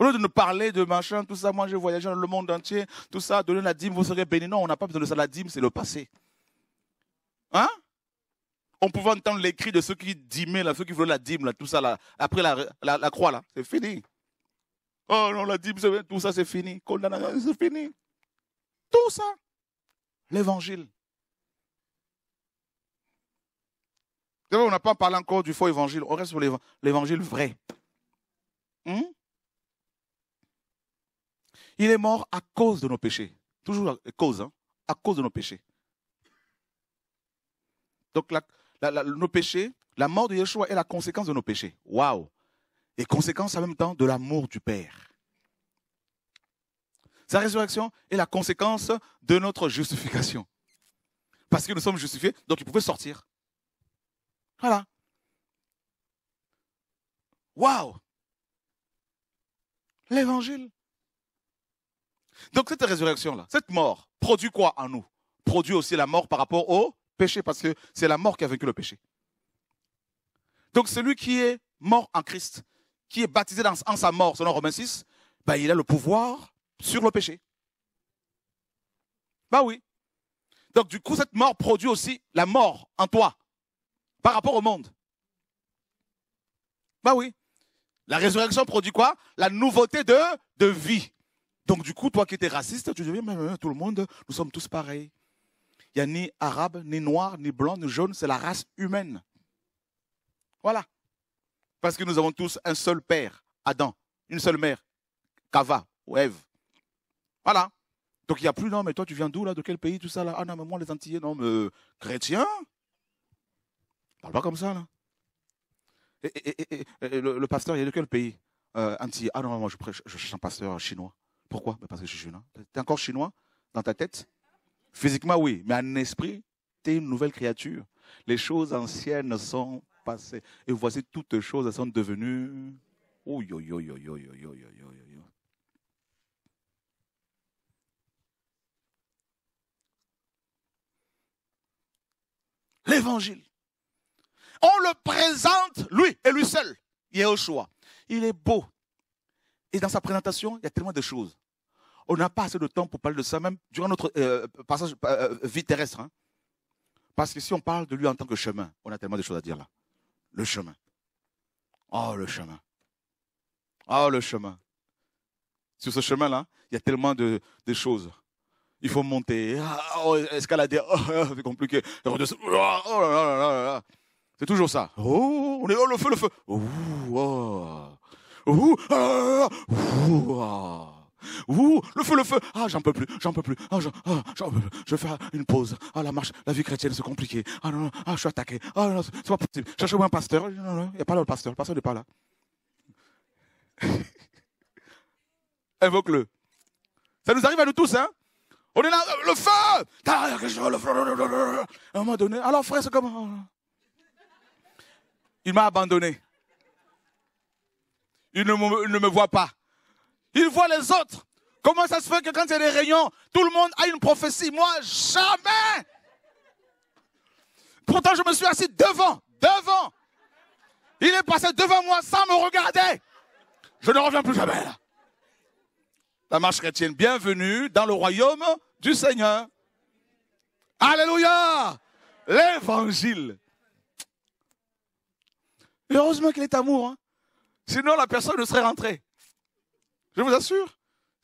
A: au lieu de nous parler de machin, tout ça, moi j'ai voyagé dans le monde entier, tout ça, donner la dîme, vous serez béni. Non, on n'a pas besoin de ça, la dîme, c'est le passé. Hein On pouvait entendre les cris de ceux qui dîmaient, là, ceux qui voulaient la dîme, là, tout ça, là, après la, croix, là, c'est fini. Oh non, la dîme, tout ça, c'est fini. c'est fini. Tout ça, l'évangile. On n'a pas parlé encore du faux évangile, on reste sur l'évangile vrai. Hein? Il est mort à cause de nos péchés. Toujours à cause, hein, à cause de nos péchés. Donc la, nos péchés, la mort de Yeshua est la conséquence de nos péchés. Waouh Et conséquence en même temps de l'amour du Père. Sa résurrection est la conséquence de notre justification. Parce que nous sommes justifiés, donc il pouvait sortir. Voilà. Waouh L'évangile. Donc cette résurrection-là, cette mort, produit quoi en nous Produit aussi la mort par rapport au péché, parce que c'est la mort qui a vaincu le péché. Donc celui qui est mort en Christ, qui est baptisé dans, en sa mort, selon Romains 6, ben, il a le pouvoir sur le péché. Ben oui. Donc du coup, cette mort produit aussi la mort en toi, par rapport au monde. Ben oui. La résurrection produit quoi La nouveauté de, de vie. Donc du coup, toi qui étais raciste, tu deviens, mais, tout le monde, nous sommes tous pareils. Il n'y a ni arabe, ni noir, ni blanc, ni jaune, c'est la race humaine. Voilà. Parce que nous avons tous un seul père, Adam, une seule mère, Kava ou Ève. Voilà. Donc il n'y a plus, non, mais toi tu viens d'où là, de quel pays, tout ça là Ah non, mais moi les Antilles, non, mais chrétien Parle pas comme ça là. Et, le, pasteur, il est de quel pays euh, Ah non, moi je prêche, je suis un pasteur chinois. Pourquoi ben, Parce que je suis chinois. Tu es encore chinois dans ta tête Physiquement, oui, mais en esprit, tu es une nouvelle créature. Les choses anciennes sont passées. Et voici toutes choses sont devenues. L'évangile. On le présente, lui et lui seul, Il choix. Il est beau. Et dans sa présentation, il y a tellement de choses. On n'a pas assez de temps pour parler de ça même durant notre euh, passage euh, euh, vie terrestre. Hein. Parce que si on parle de lui en tant que chemin, on a tellement de choses à dire là. Le chemin. Oh, le chemin. Oh, le chemin. Sur ce chemin-là, il y a tellement de, choses. Il faut monter, ah, oh, escalader, oh, c'est compliqué. Oh, c'est toujours ça. Oh, on est, oh, le feu, le feu. Oh, oh, oh, oh, oh. Ouh, le feu, le feu. Ah, j'en peux plus, j'en peux plus. Ah, j'en ah, faire Je fais une pause. Ah, la marche, la vie chrétienne, c'est compliqué. Ah non, ah, je suis attaqué. Ah non, c'est pas possible. Cherchez-moi un pasteur. Non, non, il n'y a pas là le pasteur. Le pasteur n'est pas là. Invoque-le. Ça nous arrive à nous tous, hein On est là, euh, le feu À un moment donné, alors frère, c'est comment Il m'a abandonné. il ne me voit pas. Il voit les autres. Comment ça se fait que quand il y a des réunions, tout le monde a une prophétie Moi, jamais Pourtant, je me suis assis devant, devant. Il est passé devant moi sans me regarder. Je ne reviens plus jamais là. La marche chrétienne, bienvenue dans le royaume du Seigneur. Alléluia L'évangile. heureusement qu'il est amour. Hein. Sinon, la personne ne serait rentrée. Je vous assure.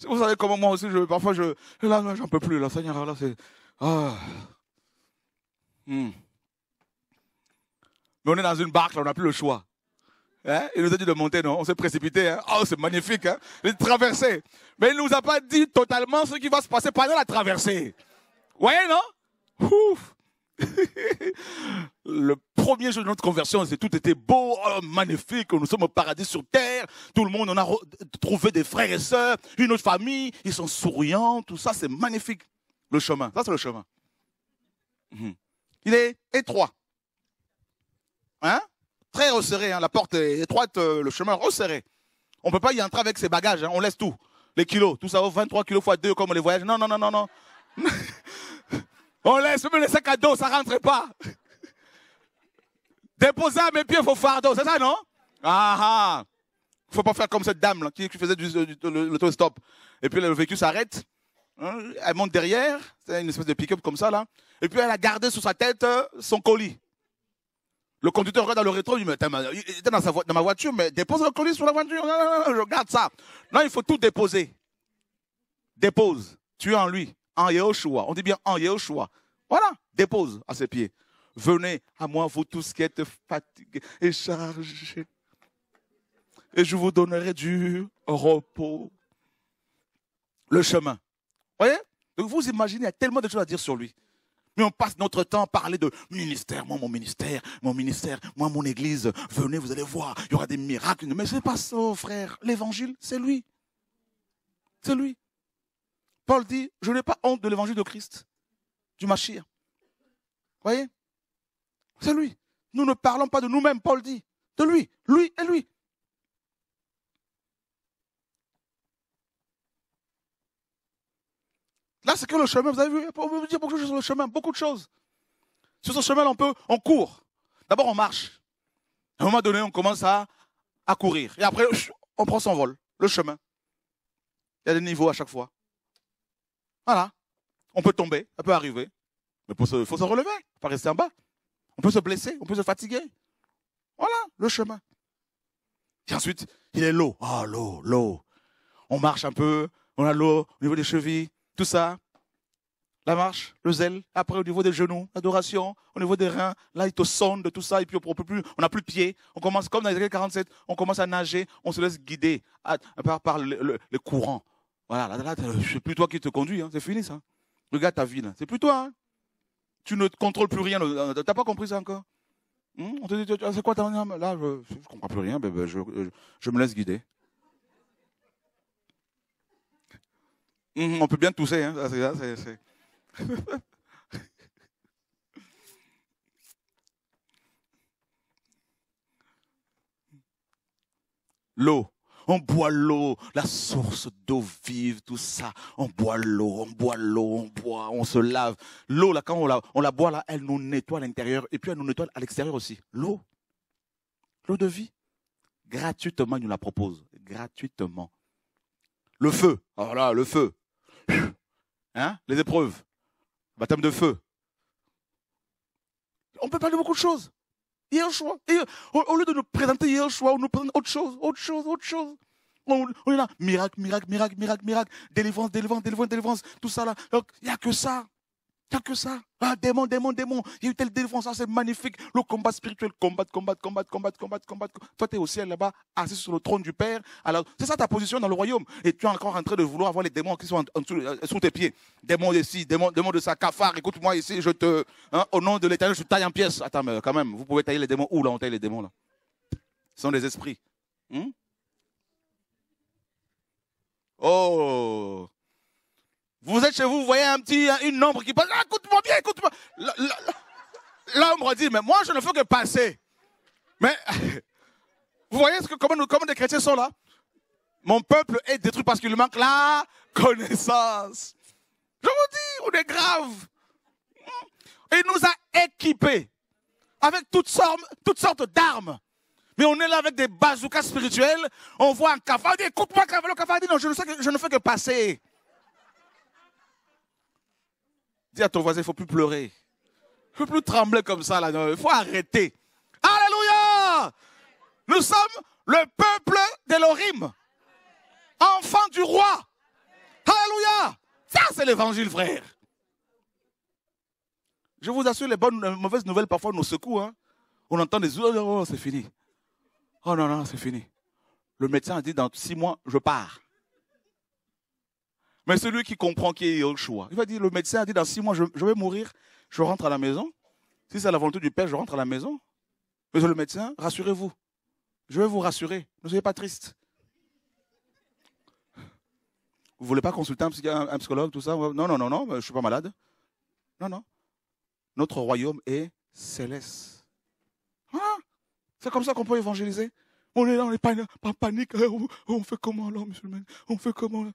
A: Vous savez comment moi aussi, je, parfois, je, là, j'en peux plus, là, Seigneur, là, c'est, ah. hmm. Mais on est dans une barque, là, on n'a plus le choix. Hein? Il nous a dit de monter, non? On s'est précipité, hein? Oh, c'est magnifique, hein? Les Mais il nous a pas dit totalement ce qui va se passer pendant la traversée. Vous voyez, non? Ouf! le premier jour de notre conversion, c'est tout était beau, oh, magnifique, nous sommes au paradis sur terre, tout le monde, on a trouvé des frères et sœurs, une autre famille, ils sont souriants, tout ça, c'est magnifique. Le chemin, ça c'est le chemin. Mhm. Il est étroit. Hein Très resserré, hein, la porte est étroite, euh, le chemin resserré. On ne peut pas y entrer avec ses bagages, hein, on laisse tout. Les kilos, tout ça vaut 23 kilos fois 2 comme les voyage. Non, non, non, non, non. on laisse, même les sacs à dos, ça ne rentre pas. Déposez à mes pieds vos fardeaux, c'est ça, non Ah ah faut pas faire comme cette dame qui, faisait du, du, stop. Et puis le véhicule s'arrête. Hein, elle monte derrière, c'est une espèce de pick-up comme ça là. Et puis elle a gardé sous sa tête euh, son colis. Le conducteur regarde dans le rétro, il dit, il dans, sa ma voiture, mais dépose le colis sur la voiture. Non, non, non, regarde ça. Non, il faut tout déposer. Dépose. Tu es en lui, en Yehoshua. On dit bien en Yehoshua. Voilà, dépose à ses pieds. Venez à moi, vous tous qui êtes fatigués et chargés, et je vous donnerai du repos. Le chemin. Vous Voyez Donc vous imaginez, il y a tellement de choses à dire sur lui. Mais on passe notre temps à parler de ministère, moi mon ministère, mon ministère, moi mon église. Venez, vous allez voir, il y aura des miracles. Mais ce n'est pas ça, frère. L'évangile, c'est lui. C'est lui. Paul dit, je n'ai pas honte de l'évangile de Christ, du Vous Voyez c'est lui. Nous ne parlons pas de nous-mêmes, Paul dit. De lui, lui et lui. Là, c'est que le chemin, vous avez vu, on peut dire beaucoup de choses sur le chemin, beaucoup de choses. Sur ce chemin, on peut, on court. D'abord, on marche. À un moment donné, on commence à, courir. Et après, on prend son vol, le chemin. Il y a des niveaux à chaque fois. Voilà. On peut tomber, On peut arriver. Mais il faut se relever, pas rester en bas. On peut se blesser, on peut se fatiguer. Voilà le chemin. Et ensuite, il est l'eau. Ah, l'eau, l'eau. On marche un peu, on a l'eau au niveau des chevilles, tout ça. La marche, le zèle, après au niveau des genoux, l'adoration, au niveau des reins, là, il te sonde, tout ça, et puis on plus, n'a plus de pied. On commence, comme dans les années 47, on commence à nager, on se laisse guider par, par le, courant. Voilà, là, là, c'est plus toi qui te conduis, hein. c'est fini ça. Regarde ta vie, là, c'est plus toi. Hein tu ne contrôles plus rien. Euh, t'as pas compris ça encore hein On te dit, c'est quoi ta Là, je, ne comprends plus rien, je, me laisse guider. Hum, on peut bien tousser, hein c'est... L'eau on boit l'eau, la source d'eau vive, tout ça. On boit l'eau, on boit l'eau, on boit, on se lave. L'eau, là, quand on la, la boit, là, elle nous nettoie à l'intérieur et puis elle nous nettoie à l'extérieur aussi. L'eau, l'eau de vie, gratuitement, nous la propose. Gratuitement. Le feu, voilà, oh là, le feu. Hein Les épreuves. Baptême de feu. On peut parler de beaucoup de choses. Il y a un choix. au, lieu de nous présenter un choix, on nous présente autre chose, autre chose, autre chose. On, est là, miracle, miracle, miracle, miracle, miracle, délivrance, délivrance, délivrance, délivrance, tout ça là. il n'y a que ça. Tant que ça. Ah, démon, démon, démon. Il y a eu telle défense, ça ah, c'est magnifique. Le combat spirituel, combat, combat, combat, combat, combat combat. Toi, es au ciel là-bas, assis sur le trône du Père. Alors, c'est ça ta position dans le royaume. Et tu es encore en train de vouloir avoir les démons qui sont euh, sous tes pieds. Démons ici, démons démons de sa cafard. Écoute-moi ici, je te, hein, au nom de l'éternel, je te taille en pièces. Attends, mais euh, quand même, vous pouvez tailler les démons. Où là, on taille les démons là? Ce sont des esprits. Hmm? oh! Vous êtes chez vous, vous voyez un petit, une ombre qui passe. Ah, écoute-moi bien, écoute-moi. L'ombre dit, mais moi, je ne fais que passer. Mais vous voyez ce que, comment, nous, les chrétiens sont là Mon peuple est détruit parce qu'il manque la connaissance. Je vous dis, on est grave. Il nous a équipés avec toutes sortes, d'armes. Mais on est là avec des bazookas spirituels. On voit un cafard. Il dit, écoute-moi, Le cafard dit, non, je ne, sais je ne fais que passer. Dis à ton voisin, il ne faut plus pleurer. Il ne faut plus trembler comme ça. Là. Il faut arrêter. Alléluia Nous sommes le peuple d'Elorim. Enfant du roi. Alléluia Ça, c'est l'évangile, frère. Je vous assure, les bonnes, mauvaises nouvelles parfois nous secouent. Hein. On entend des oh, oh c'est fini. Oh non, non, c'est fini. Le médecin a dit dans six mois, je pars. Mais celui qui comprend qui est choix, il va dire, le médecin a dit, dans six mois, je, vais mourir, je rentre à la maison. Si c'est la volonté du Père, je rentre à la maison. Mais le médecin, rassurez-vous. Je vais vous rassurer. Ne soyez pas triste. Vous ne voulez pas consulter un, psychologue, tout ça Non, non, non, non, je ne suis pas malade. Non, non. Notre royaume est céleste. Ah! C'est comme ça qu'on peut évangéliser. Euh, on est là, on n'est pas en panique. on fait comment alors, monsieur le maire On fait comment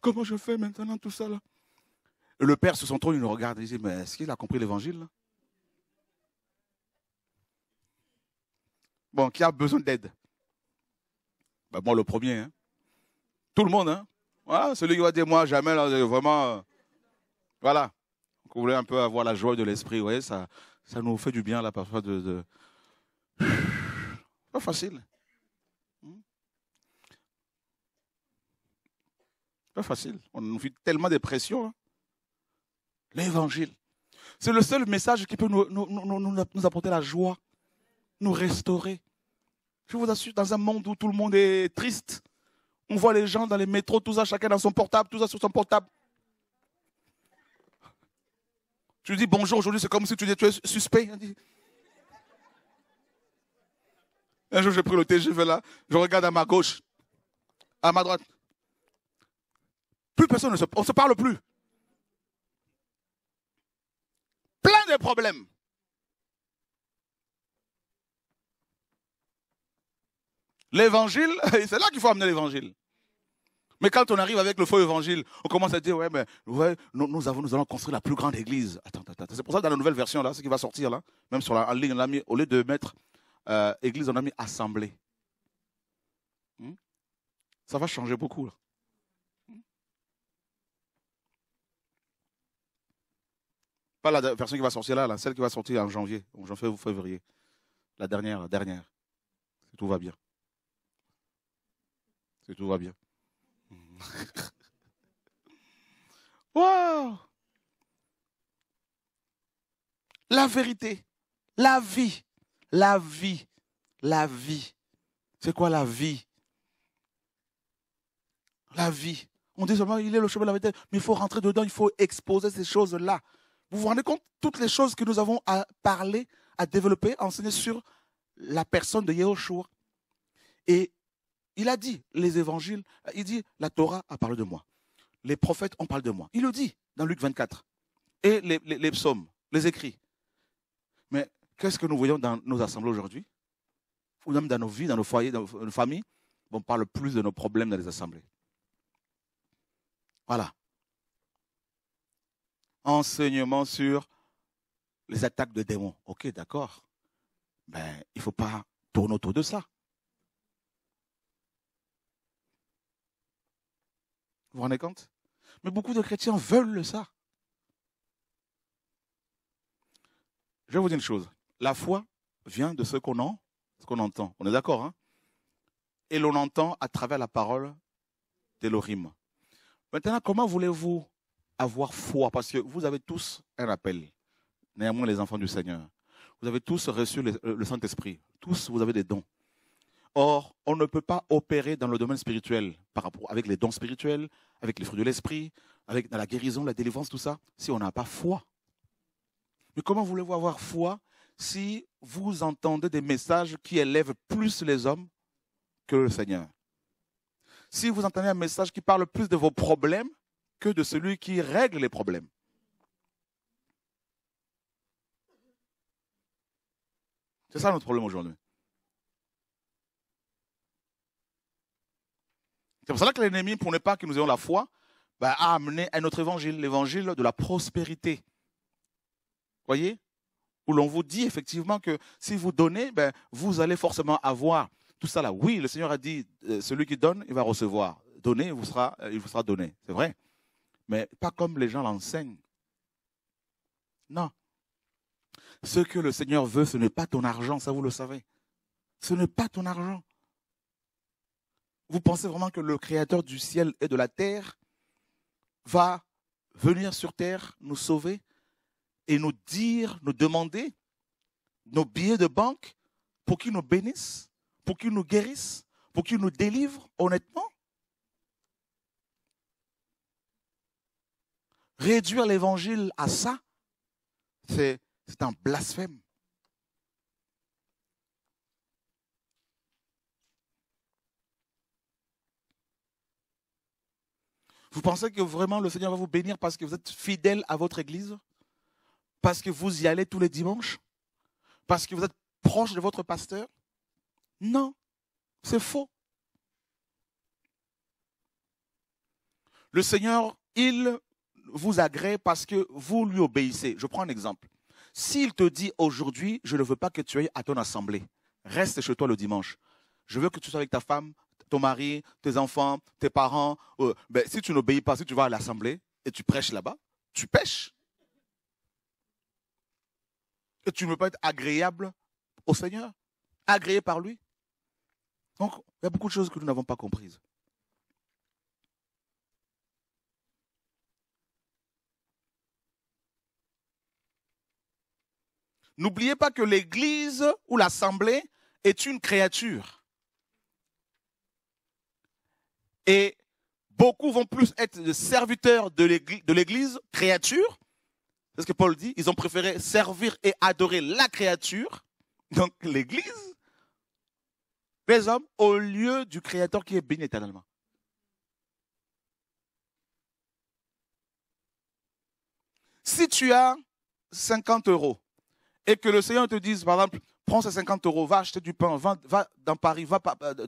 A: Comment je fais maintenant tout ça là Le père sur son trône, il nous regarde et il dit, mais est-ce qu'il a compris l'évangile Bon, qui a besoin d'aide ben, Moi, le premier. Hein. Tout le monde. Hein. Ah, celui qui va dire, moi, jamais, là, vraiment. Euh, voilà. Vous voulez un peu avoir la joie de l'esprit, vous voyez, ça, ça nous fait du bien, là, parfois, de... Pas facile. Hmm? Pas facile. On nous vit tellement de pression. Hein. L'évangile. C'est le seul message qui peut nous, nous, apporter la joie, nous restaurer. Je vous assure, dans un monde où tout le monde est triste, on voit les gens dans les métros, tout ça, chacun dans son portable, tout ça sur son portable. Tu dis bonjour aujourd'hui, c'est comme si tu, dis, tu es suspect. Un jour, je pris le TGV là, je regarde à ma gauche, à ma droite. Plus personne ne se, on se parle plus. Plein de problèmes. L'évangile, c'est là qu'il faut amener l'évangile. Mais quand on arrive avec le faux évangile, on commence à dire, ouais, mais nous, nous, avons, nous allons construire la plus grande église. Attends, attends, C'est pour ça que dans la nouvelle version, là, ce qui va sortir, là, même sur la ligne, au lieu de mettre euh, église, on a mis assemblée. Hmm? Ça va changer beaucoup. Pas la personne qui va sortir là, là, celle qui va sortir en janvier, en janvier ou février. La dernière, la dernière. Si tout va bien. Si tout va bien. wow! La vérité, la vie, la vie. La vie. C'est quoi la vie La vie. On dit seulement, il est le chemin de la vérité, mais il faut rentrer dedans, il faut exposer ces choses-là. Vous vous rendez compte toutes les choses que nous avons à parler, à développer, à enseigner sur la personne de Yahushua. Et il a dit, les évangiles, il dit, la Torah a parlé de moi. Les prophètes ont parlé de moi. Il le dit dans Luc 24. Et les, les psaumes, les écrits. Mais Qu'est-ce que nous voyons dans nos assemblées aujourd'hui Ou même dans nos vies, dans nos foyers, dans nos familles On parle plus de nos problèmes dans les assemblées. Voilà. Enseignement sur les attaques de démons. Ok, d'accord. Ben, il ne faut pas tourner autour de ça. Vous vous rendez compte Mais beaucoup de chrétiens veulent ça. Je vais vous dire une chose. La foi vient de ce qu'on entend, ce qu'on entend. On est d'accord, hein Et l'on entend à travers la parole d'Elohim. Maintenant, comment voulez-vous avoir foi Parce que vous avez tous un appel. Néanmoins, les enfants du Seigneur. Vous avez tous reçu le Saint-Esprit. Tous, vous avez des dons. Or, on ne peut pas opérer dans le domaine spirituel, par rapport avec les dons spirituels, avec les fruits de l'esprit, avec dans la guérison, la délivrance, tout ça, si on n'a pas foi. Mais comment voulez-vous avoir foi si vous entendez des messages qui élèvent plus les hommes que le Seigneur. Si vous entendez un message qui parle plus de vos problèmes que de celui qui règle les problèmes. C'est ça notre problème aujourd'hui. C'est pour cela que l'ennemi, pour ne pas que nous ayons la foi, a amené à notre évangile, l'évangile de la prospérité. Voyez où l'on vous dit effectivement que si vous donnez, ben, vous allez forcément avoir. Tout ça là, oui, le Seigneur a dit, euh, celui qui donne, il va recevoir. Donner, vous sera, euh, il vous sera donné. C'est vrai. Mais pas comme les gens l'enseignent. Non. Ce que le Seigneur veut, ce n'est pas ton argent, ça vous le savez. Ce n'est pas ton argent. Vous pensez vraiment que le Créateur du ciel et de la terre va venir sur terre nous sauver et nous dire, nous demander nos billets de banque pour qu'ils nous bénissent, pour qu'ils nous guérissent, pour qu'ils nous délivrent, honnêtement Réduire l'évangile à ça, c'est un blasphème. Vous pensez que vraiment le Seigneur va vous bénir parce que vous êtes fidèle à votre Église parce que vous y allez tous les dimanches Parce que vous êtes proche de votre pasteur Non, c'est faux. Le Seigneur, il vous agrée parce que vous lui obéissez. Je prends un exemple. S'il te dit aujourd'hui, je ne veux pas que tu ailles à ton assemblée, reste chez toi le dimanche. Je veux que tu sois avec ta femme, ton mari, tes enfants, tes parents. Euh, ben, si tu n'obéis pas, si tu vas à l'assemblée et tu prêches là-bas, tu pêches tu ne peux pas être agréable au Seigneur, agréé par lui. Donc, il y a beaucoup de choses que nous n'avons pas comprises. N'oubliez pas que l'Église ou l'Assemblée est une créature. Et beaucoup vont plus être serviteurs de l'Église, créature c'est ce que Paul dit. Ils ont préféré servir et adorer la créature, donc l'Église, les hommes, au lieu du Créateur qui est béni éternellement. Si tu as 50 euros et que le Seigneur te dise, par exemple, prends ces 50 euros, va acheter du pain, va, dans Paris, va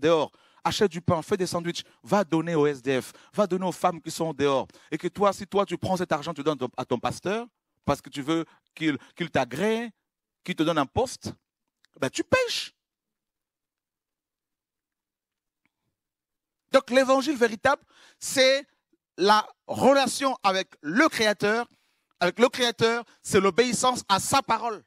A: dehors, achète du pain, fais des sandwichs, va donner au SDF, va donner aux femmes qui sont dehors. Et que toi, si toi tu prends cet argent, tu donnes à ton pasteur, parce que tu veux qu'il t'agrée, qu'il te donne un poste, ben tu pêches. Donc l'évangile véritable, c'est la relation avec le Créateur. Avec le Créateur, c'est l'obéissance à sa parole.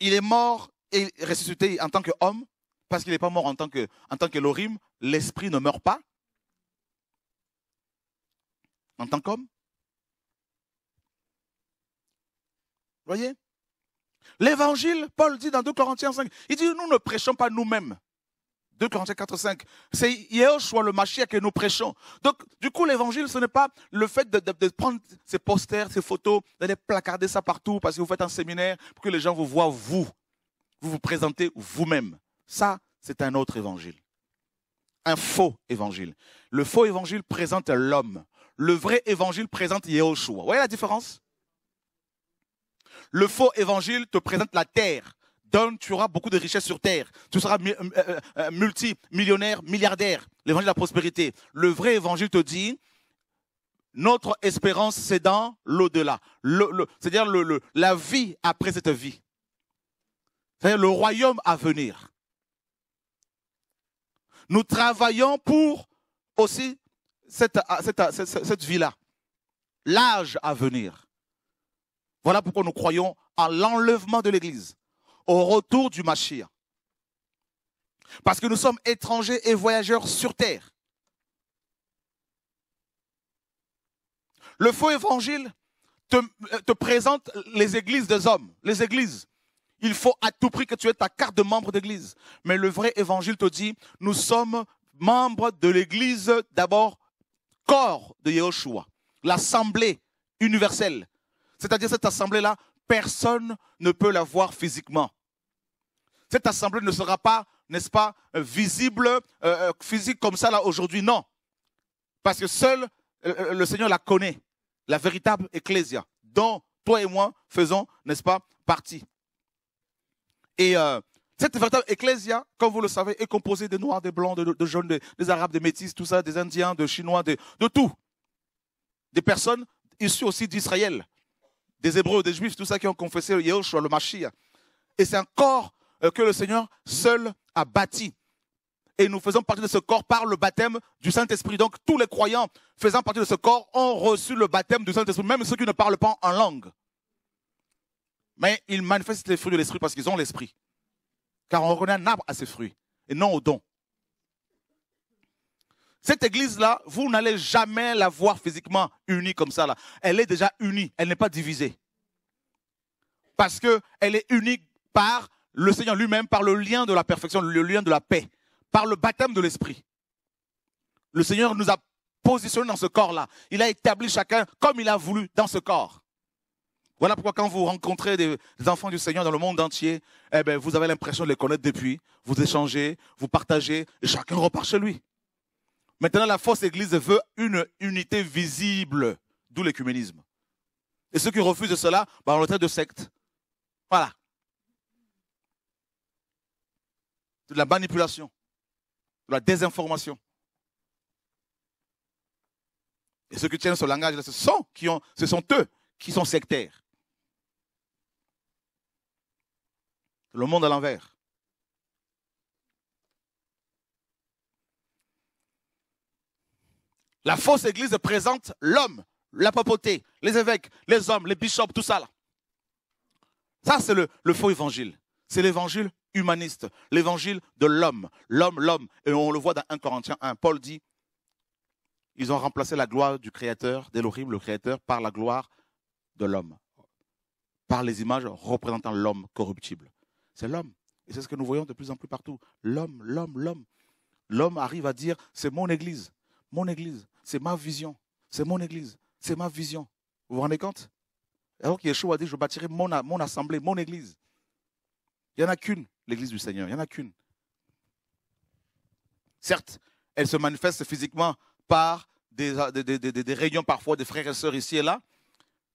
A: Il est mort et ressuscité en tant qu'homme, parce qu'il n'est pas mort en tant que, en tant l'esprit ne meurt pas. En tant qu'homme, Voyez L'évangile, Paul dit dans 2 Corinthiens 5, il dit Nous ne prêchons pas nous-mêmes. 2 Corinthiens 4, 5. C'est Yeshua le Machia que nous prêchons. Donc, du coup, l'évangile, ce n'est pas le fait de, prendre ces posters, ces photos, d'aller placarder ça partout parce que vous faites un séminaire pour que les gens vous voient vous. Vous vous présentez vous-même. Ça, c'est un autre évangile. Un faux évangile. Le faux évangile présente l'homme. Le vrai évangile présente Yeshua. Vous voyez la différence le faux évangile te présente la terre. Donc tu auras beaucoup de richesses sur terre. Tu seras euh, euh, euh, multimillionnaire, milliardaire. L'évangile de la prospérité. Le vrai évangile te dit, notre espérance, c'est dans l'au-delà. c'est-à-dire la vie après cette vie. C'est-à-dire le royaume à venir. Nous travaillons pour aussi cette vie-là. L'âge à venir. Voilà pourquoi nous croyons à l'enlèvement de l'Église, au retour du Mashiach. Parce que nous sommes étrangers et voyageurs sur terre. Le faux évangile te, euh, te présente les églises des hommes, les églises. Il faut à tout prix que tu aies ta carte de membre d'église. Mais le vrai évangile te dit, nous sommes membres de l'église, d'abord corps de Yahushua, l'assemblée universelle, c'est-à-dire cette assemblée-là, personne ne peut la voir physiquement. Cette assemblée ne sera pas, n'est-ce pas, euh, visible, euh, euh, physique comme ça là aujourd'hui. Non. Parce que seul le Seigneur la connaît, la véritable ecclésia, dont toi et moi faisons, n'est-ce pas, partie. Et cette véritable Ecclesia, comme vous le savez, est composée de noirs, de blancs, de, jaunes, des arabes, des métis, tout ça, des indiens, de chinois, de tout. Des personnes issues aussi d'Israël des Hébreux, des Juifs, tout ça qui ont confessé Yahushua, le Mashiach. Et c'est un corps euh, que le Seigneur seul a bâti. Et nous faisons partie de ce corps par le baptême du Saint-Esprit. Donc tous les croyants faisant partie de ce corps ont reçu le baptême du Saint-Esprit, même ceux qui ne parlent pas en langue. Mais ils manifestent les fruits de l'Esprit parce qu'ils ont l'Esprit. Car on reconnaît un arbre à ses fruits et non au don. Cette église-là, vous n'allez jamais la voir physiquement unie comme ça. Là. Elle est déjà unie, elle n'est pas divisée. Parce qu'elle est unie par le Seigneur lui-même, par le lien de la perfection, le lien de la paix, par le baptême de l'Esprit. Le Seigneur nous a positionnés dans ce corps-là. Il a établi chacun comme il a voulu dans ce corps. Voilà pourquoi quand vous rencontrez des enfants du Seigneur dans le monde entier, eh bien, vous avez l'impression de les connaître depuis. Vous échangez, vous partagez, et chacun repart chez lui. Maintenant, la fausse Église veut une unité visible, d'où l'écuménisme. Et ceux qui refusent cela, ben, on le traite de secte. Voilà. De la manipulation, de la désinformation. Et ceux qui tiennent ce langage-là, ce sont, ce sont eux qui sont sectaires. Le monde à l'envers. La fausse église présente l'homme, la papauté, les évêques, les hommes, les bishops, tout ça là. Ça, c'est le, faux évangile. C'est l'évangile humaniste, l'évangile de l'homme, l'homme, l'homme. Et on le voit dans 1 Corinthiens 1. Paul dit, ils ont remplacé la gloire du Créateur, de le Créateur, par la gloire de l'homme, par les images représentant l'homme corruptible. C'est l'homme. Et c'est ce que nous voyons de plus en plus partout. L'homme, l'homme, l'homme. L'homme arrive à dire, c'est mon Église, mon Église. C'est ma vision. C'est mon église. C'est ma vision. Vous vous rendez compte Alors Yeshua a dit, je bâtirai mon, mon assemblée, mon église. Il n'y en a qu'une, l'église du Seigneur. Il n'y en a qu'une. Certes, elle se manifeste physiquement par euh, des, réunions parfois des frères et sœurs ici et là,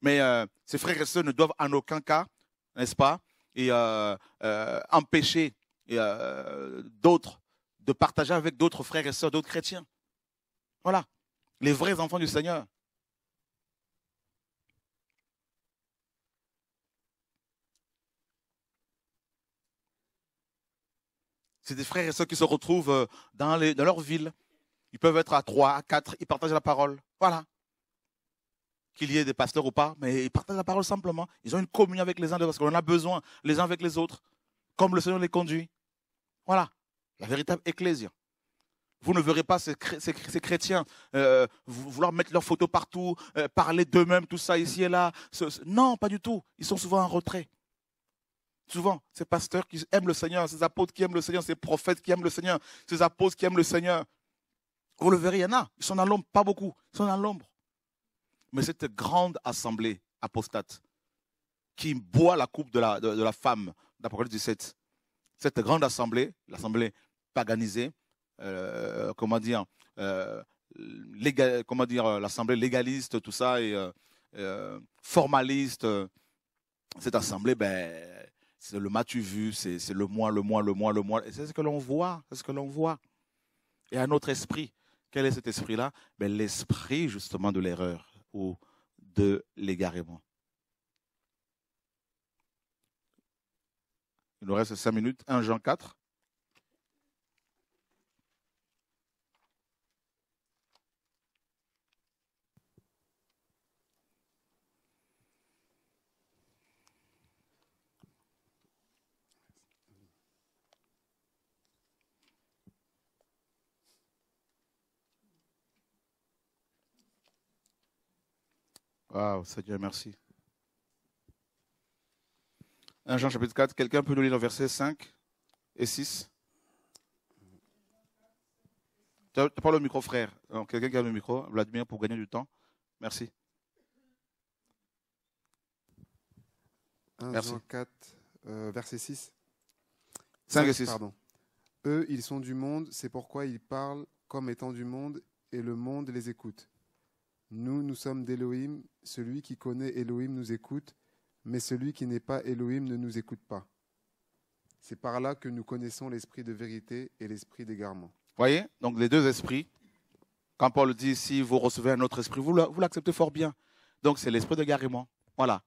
A: mais euh, ces frères et sœurs ne doivent en aucun cas, n'est-ce pas, et, euh, empêcher d'autres de partager avec d'autres frères et sœurs, d'autres chrétiens. Voilà les vrais enfants du Seigneur. C'est des frères et sœurs qui se retrouvent euh, dans, les, leur ville. Ils peuvent être à trois, à quatre, ils partagent la parole. Voilà. Qu'il y ait des pasteurs ou pas, mais ils partagent la parole simplement. Ils ont une communion avec les uns parce qu'on en a besoin, les uns avec les autres, comme le Seigneur les conduit. Voilà, la véritable ecclésia. Vous ne verrez pas ces, chrétiens euh, vouloir mettre leurs photos partout, euh, parler d'eux-mêmes, tout ça ici et là. Non, pas du tout. Ils sont souvent en retrait. Souvent, ces pasteurs qui aiment le Seigneur, ces apôtres qui aiment le Seigneur, ces prophètes qui aiment le Seigneur, ces apôtres qui aiment le Seigneur. Vous le verrez, il y en a. Ils sont dans l'ombre, pas beaucoup. Ils sont dans l'ombre. Mais cette grande assemblée apostate qui boit la coupe de la, de la femme d'Apocalypse 17, cette grande assemblée, l'assemblée paganisée, euh, comment dire, euh, comment dire, euh, l'assemblée légaliste, tout ça, et formaliste, cette assemblée, ben, c'est le m'as-tu vu, c'est le moi, le moi, le moi, le moi. C'est ce que l'on voit, c'est ce que l'on voit. Et à notre esprit, quel est cet esprit-là ben, L'esprit justement de l'erreur ou de l'égarement. Il nous reste cinq minutes. 1 Jean 4. Waouh, Seigneur, merci. 1 Jean chapitre 4, quelqu'un peut nous lire le verset 5 et 6 Tu n'as pas le micro, frère. Quelqu'un qui a le micro, Vladimir, pour gagner du temps. Merci.
B: 1 Jean 4, euh, verset 6. 5 et 6. Pardon. Eux, ils sont du monde, c'est pourquoi ils parlent comme étant du monde, et le monde les écoute. Nous, nous sommes d'Élohim, celui qui connaît Elohim nous écoute, mais celui qui n'est pas Elohim ne nous écoute pas. C'est par là que nous connaissons l'esprit de vérité et l'esprit d'égarement.
A: Voyez, donc les deux esprits, quand Paul dit si vous recevez un autre esprit, vous l'acceptez fort bien. Donc c'est l'esprit d'égarement. Voilà.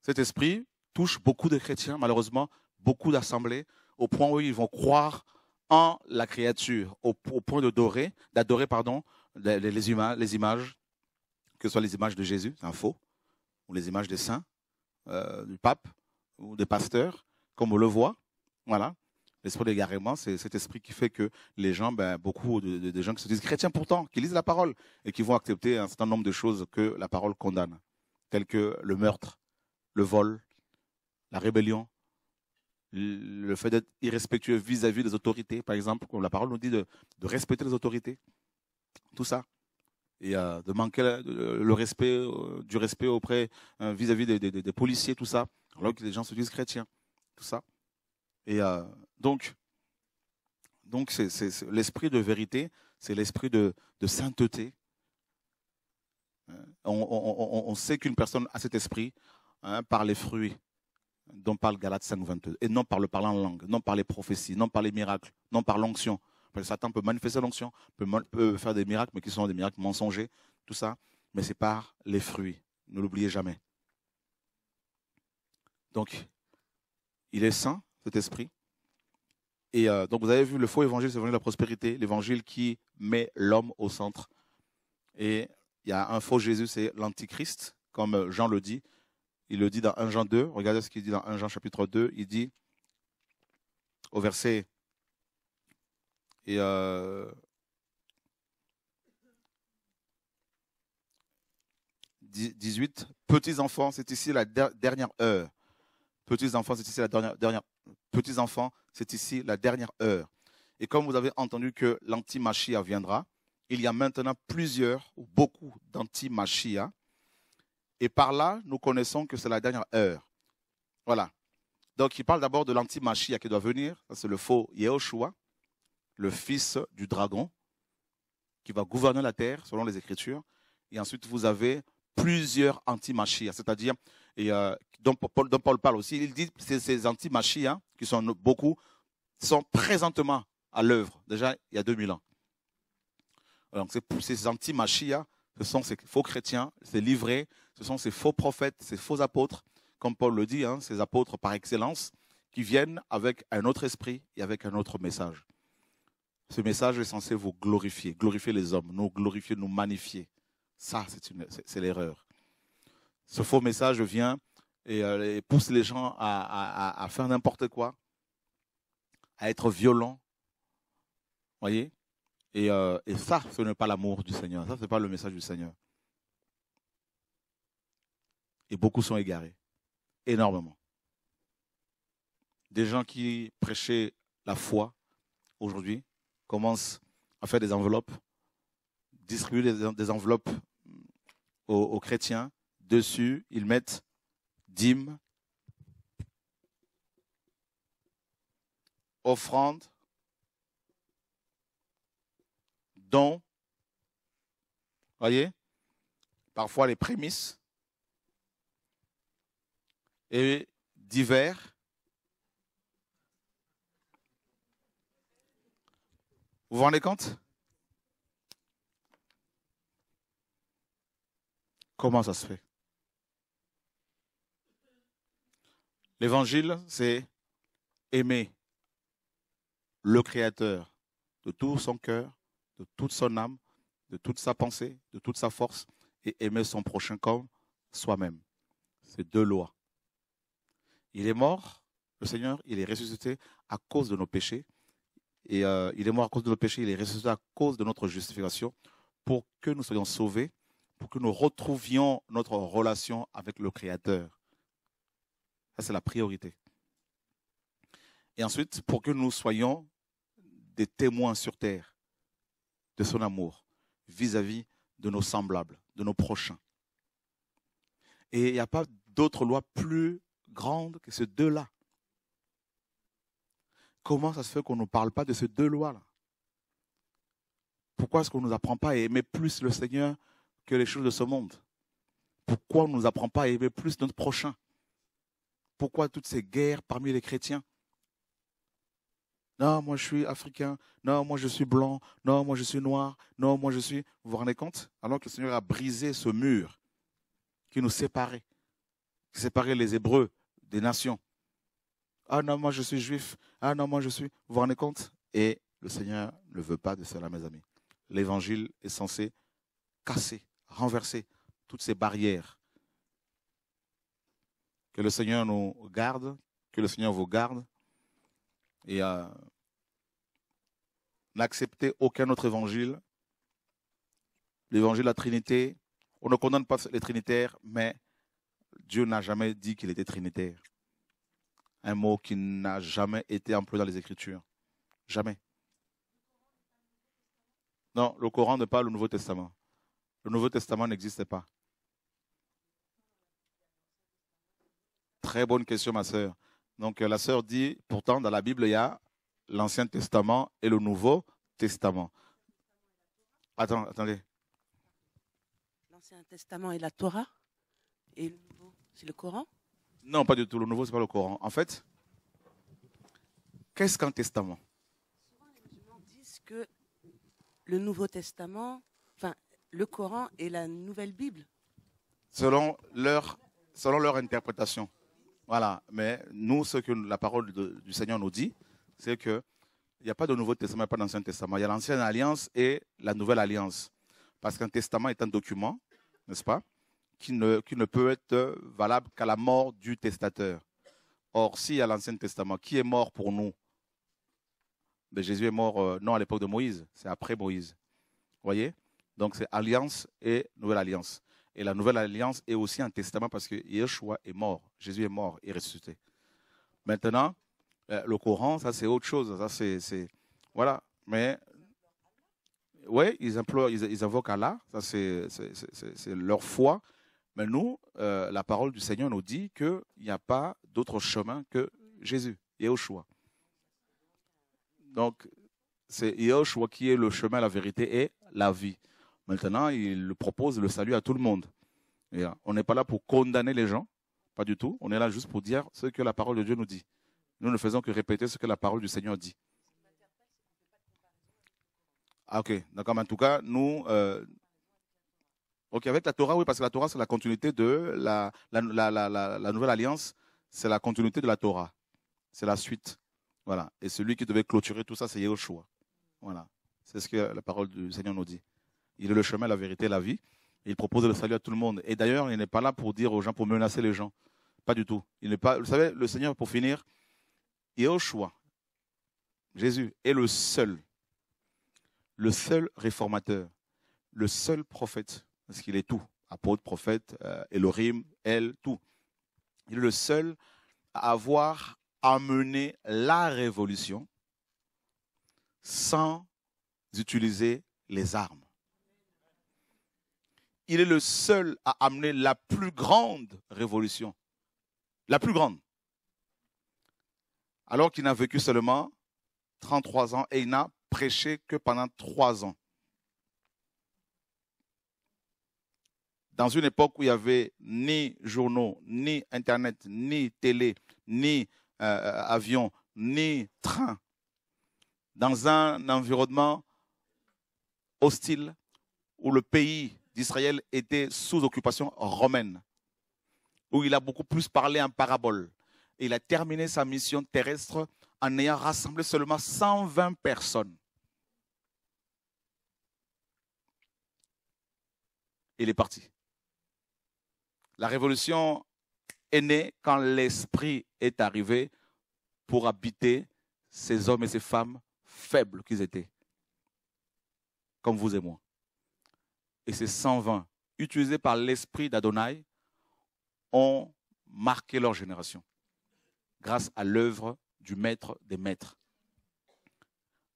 A: Cet esprit touche beaucoup de chrétiens, malheureusement, beaucoup d'assemblées, au point où ils vont croire en la créature, au, point point d'adorer, d'adorer pardon, les, images, que ce soit les images de Jésus, c'est un faux, ou les images des saints, euh, du pape, ou des pasteurs, comme on le voit. Voilà. L'esprit d'égarement, c'est cet esprit qui fait que les gens, ben, beaucoup de, gens qui se disent chrétiens pourtant, qui lisent la parole et qui vont accepter un certain nombre de choses que la parole condamne, telles que le meurtre, le vol, la rébellion, le fait d'être irrespectueux vis-à-vis des autorités, par exemple, comme la parole nous dit de respecter les autorités tout ça. Et euh, de manquer le, respect, euh, du respect auprès euh, vis-à-vis des, policiers, tout ça, alors que les gens se disent chrétiens, tout ça. Et donc, donc c'est, l'esprit de vérité, c'est l'esprit de, sainteté. On, sait qu'une personne a cet esprit hein, par les fruits dont parle Galate 5.22, et non par le parlant en langue, non par les prophéties, non par les miracles, non par l'onction, Satan peut manifester l'onction, peut, faire des miracles, mais qui sont des miracles mensongers, tout ça. Mais c'est par les fruits. Ne l'oubliez jamais. Donc, il est saint, cet esprit. Et euh, donc, vous avez vu, le faux évangile, c'est l'évangile de la prospérité, l'évangile qui met l'homme au centre. Et il y a un faux Jésus, c'est l'antichrist, comme Jean le dit. Il le dit dans 1 Jean 2. Regardez ce qu'il dit dans 1 Jean chapitre 2. Il dit au verset 18. Euh, Petits-enfants, c'est ici la dernière heure. Petits-enfants, c'est ici la dernière, dernière Petits-enfants, c'est ici la dernière heure. Et comme vous avez entendu que l'antimachia viendra, il y a maintenant plusieurs ou beaucoup d'antimachia. Et par là, nous connaissons que c'est la dernière heure. Voilà. Donc, il parle d'abord de l'antimachia qui doit venir. C'est le faux Yehoshua le fils du dragon, qui va gouverner la terre, selon les Écritures. Et ensuite, vous avez plusieurs anti cest c'est-à-dire, et, euh, dont, Paul, parle aussi, il dit que ces anti qui sont beaucoup, sont présentement à l'œuvre, déjà il y a 2000 ans. Donc, ces anti ce sont ces faux chrétiens, ces livrés, ce sont ces faux prophètes, ces faux apôtres, comme Paul le dit, hein, ces apôtres par excellence, qui viennent avec un autre esprit et avec un autre message. Ce message est censé vous glorifier, glorifier les hommes, nous glorifier, nous magnifier. Ça, c'est l'erreur. Ce faux message vient et, euh, pousse les gens à, faire n'importe quoi, à être violents. Voyez et, euh, et, ça, ce n'est pas l'amour du Seigneur. Ça, ce n'est pas le message du Seigneur. Et beaucoup sont égarés. Énormément. Des gens qui prêchaient la foi aujourd'hui commence à faire des enveloppes, distribuer des, enveloppes mm, aux, chrétiens. Dessus, ils mettent dîmes, offrandes, dons. Voyez Parfois les prémices et divers Vous vous rendez compte Comment ça se fait L'évangile, c'est aimer le Créateur de tout son cœur, de toute son âme, de toute sa pensée, de toute sa force, et aimer son prochain comme soi-même. C'est deux lois. Il est mort, le Seigneur, il est ressuscité à cause de nos péchés. Et euh, il est mort à cause de nos péchés, il est ressuscité à cause de notre justification, pour que nous soyons sauvés, pour que nous retrouvions notre relation avec le Créateur. Ça, c'est la priorité. Et ensuite, pour que nous soyons des témoins sur terre de son amour vis-à-vis -vis de nos semblables, de nos prochains. Et il n'y a pas d'autre loi plus grande que ces deux-là. Comment ça se fait qu'on ne parle pas de ces deux lois-là Pourquoi est-ce qu'on ne nous apprend pas à aimer plus le Seigneur que les choses de ce monde Pourquoi on ne nous apprend pas à aimer plus notre prochain Pourquoi toutes ces guerres parmi les chrétiens Non, moi je suis africain, non, moi je suis blanc, non, moi je suis noir, non, moi je suis... Vous vous rendez compte Alors que le Seigneur a brisé ce mur qui nous séparait, qui séparait les Hébreux des nations. Ah non, moi je suis juif. Ah non, moi je suis. Vous vous rendez compte Et le Seigneur ne veut pas de cela, mes amis. L'évangile est censé casser, renverser toutes ces barrières. Que le Seigneur nous garde, que le Seigneur vous garde. Et euh, n'acceptez aucun autre évangile. L'évangile de la Trinité, on ne condamne pas les Trinitaires, mais Dieu n'a jamais dit qu'il était Trinitaire un mot qui n'a jamais été employé dans les Écritures. Jamais. Non, le Coran n'est pas le Nouveau Testament. Le Nouveau Testament n'existe pas. Très bonne question, ma sœur. Donc, euh, la sœur dit, pourtant, dans la Bible, il y a l'Ancien Testament et le Nouveau Testament. Attends, attendez.
B: L'Ancien Testament et la Torah et le Nouveau, c'est le Coran
A: non, pas du tout. Le Nouveau, ce n'est pas le Coran. En fait, qu'est-ce qu'un testament
B: Souvent, les musulmans disent que le Nouveau Testament, enfin, le Coran est la nouvelle Bible.
A: Selon leur, selon leur interprétation. Voilà. Mais nous, ce que la parole du Seigneur nous dit, c'est que il n'y a pas de Nouveau Testament, il a pas d'Ancien Testament. Il y a l'Ancienne Alliance et la Nouvelle Alliance. Parce qu'un testament est un document, n'est-ce pas, qui ne, qui ne peut être valable qu'à la mort du testateur. Or, si à l'Ancien Testament, qui est mort pour nous ben, Jésus est mort, euh, non à l'époque de Moïse, c'est après Moïse. Vous voyez Donc c'est alliance et nouvelle alliance. Et la nouvelle alliance est aussi un testament parce que Yeshua est mort, Jésus est mort et ressuscité. Maintenant, euh, le Coran, ça c'est autre chose. Ça c'est, voilà. Mais oui, ils ils, ils invoquent Allah. Ça c'est, leur foi. Mais nous, euh, la parole du Seigneur nous dit qu'il n'y a pas d'autre chemin que Jésus, Yahushua. Donc, c'est Yahushua qui est le chemin, la vérité et la vie. Maintenant, il propose le salut à tout le monde. Euh, on n'est pas là pour condamner les gens, pas du tout. On est là juste pour dire ce que la parole de Dieu nous dit. Nous ne faisons que répéter ce que la parole du Seigneur dit. Ah, ok, d'accord. En tout cas, nous, euh, Ok, avec la Torah, oui, parce que la Torah, c'est la continuité de la, nouvelle alliance, c'est la continuité de la Torah. C'est la suite. Voilà. Et celui qui devait clôturer tout ça, c'est Yahushua. Voilà. C'est ce que la parole du Seigneur nous dit. Il est le chemin, la vérité, la vie. Il propose le salut à tout le monde. Et d'ailleurs, il n'est pas là pour dire aux gens, pour menacer les gens. Pas du tout. Il n'est pas. Vous savez, le Seigneur, pour finir, Yahushua, Jésus, est le seul, le seul réformateur, le seul prophète parce qu'il est tout. Apôtre, prophète, euh, elle, tout. Il est le seul à avoir amené la révolution sans utiliser les armes. Il est le seul à amener la plus grande révolution. La plus grande. Alors qu'il n'a vécu seulement 33 ans et il n'a prêché que pendant trois ans. dans une époque où il n'y avait ni journaux, ni Internet, ni télé, ni euh, euh, avion, ni train, dans un environnement hostile où le pays d'Israël était sous occupation romaine, où il a beaucoup plus parlé en parabole. il a terminé sa mission terrestre en ayant rassemblé seulement 120 personnes. Il est parti. La révolution est née quand l'Esprit est arrivé pour habiter ces hommes et ces femmes faibles qu'ils étaient, comme vous et moi. Et ces 120, utilisés par l'Esprit d'Adonai, ont marqué leur génération grâce à l'œuvre du Maître des Maîtres.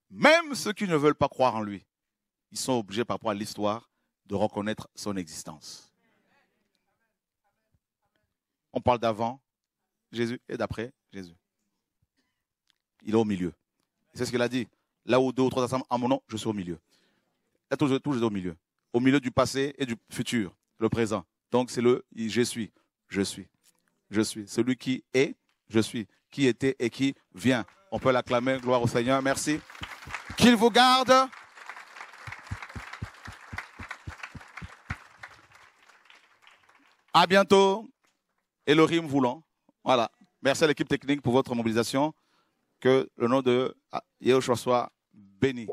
A: Même ceux qui ne veulent pas croire en lui, ils sont obligés par rapport à l'histoire de reconnaître son existence. On parle d'avant Jésus et d'après Jésus. Il est au milieu. C'est ce qu'il a dit. Là où deux ou trois assemblent en mon nom, je suis au milieu. Là, toujours, toujours au milieu. Au milieu du passé et du futur, le présent. Donc c'est le je suis, je suis, je suis. Celui qui est, je suis. Qui était et qui vient. On peut l'acclamer. Gloire au Seigneur. Merci. Qu'il vous garde. À bientôt. Et le rime voulant. Voilà. Merci à l'équipe technique pour votre mobilisation. Que le nom de Yehoshua soit béni.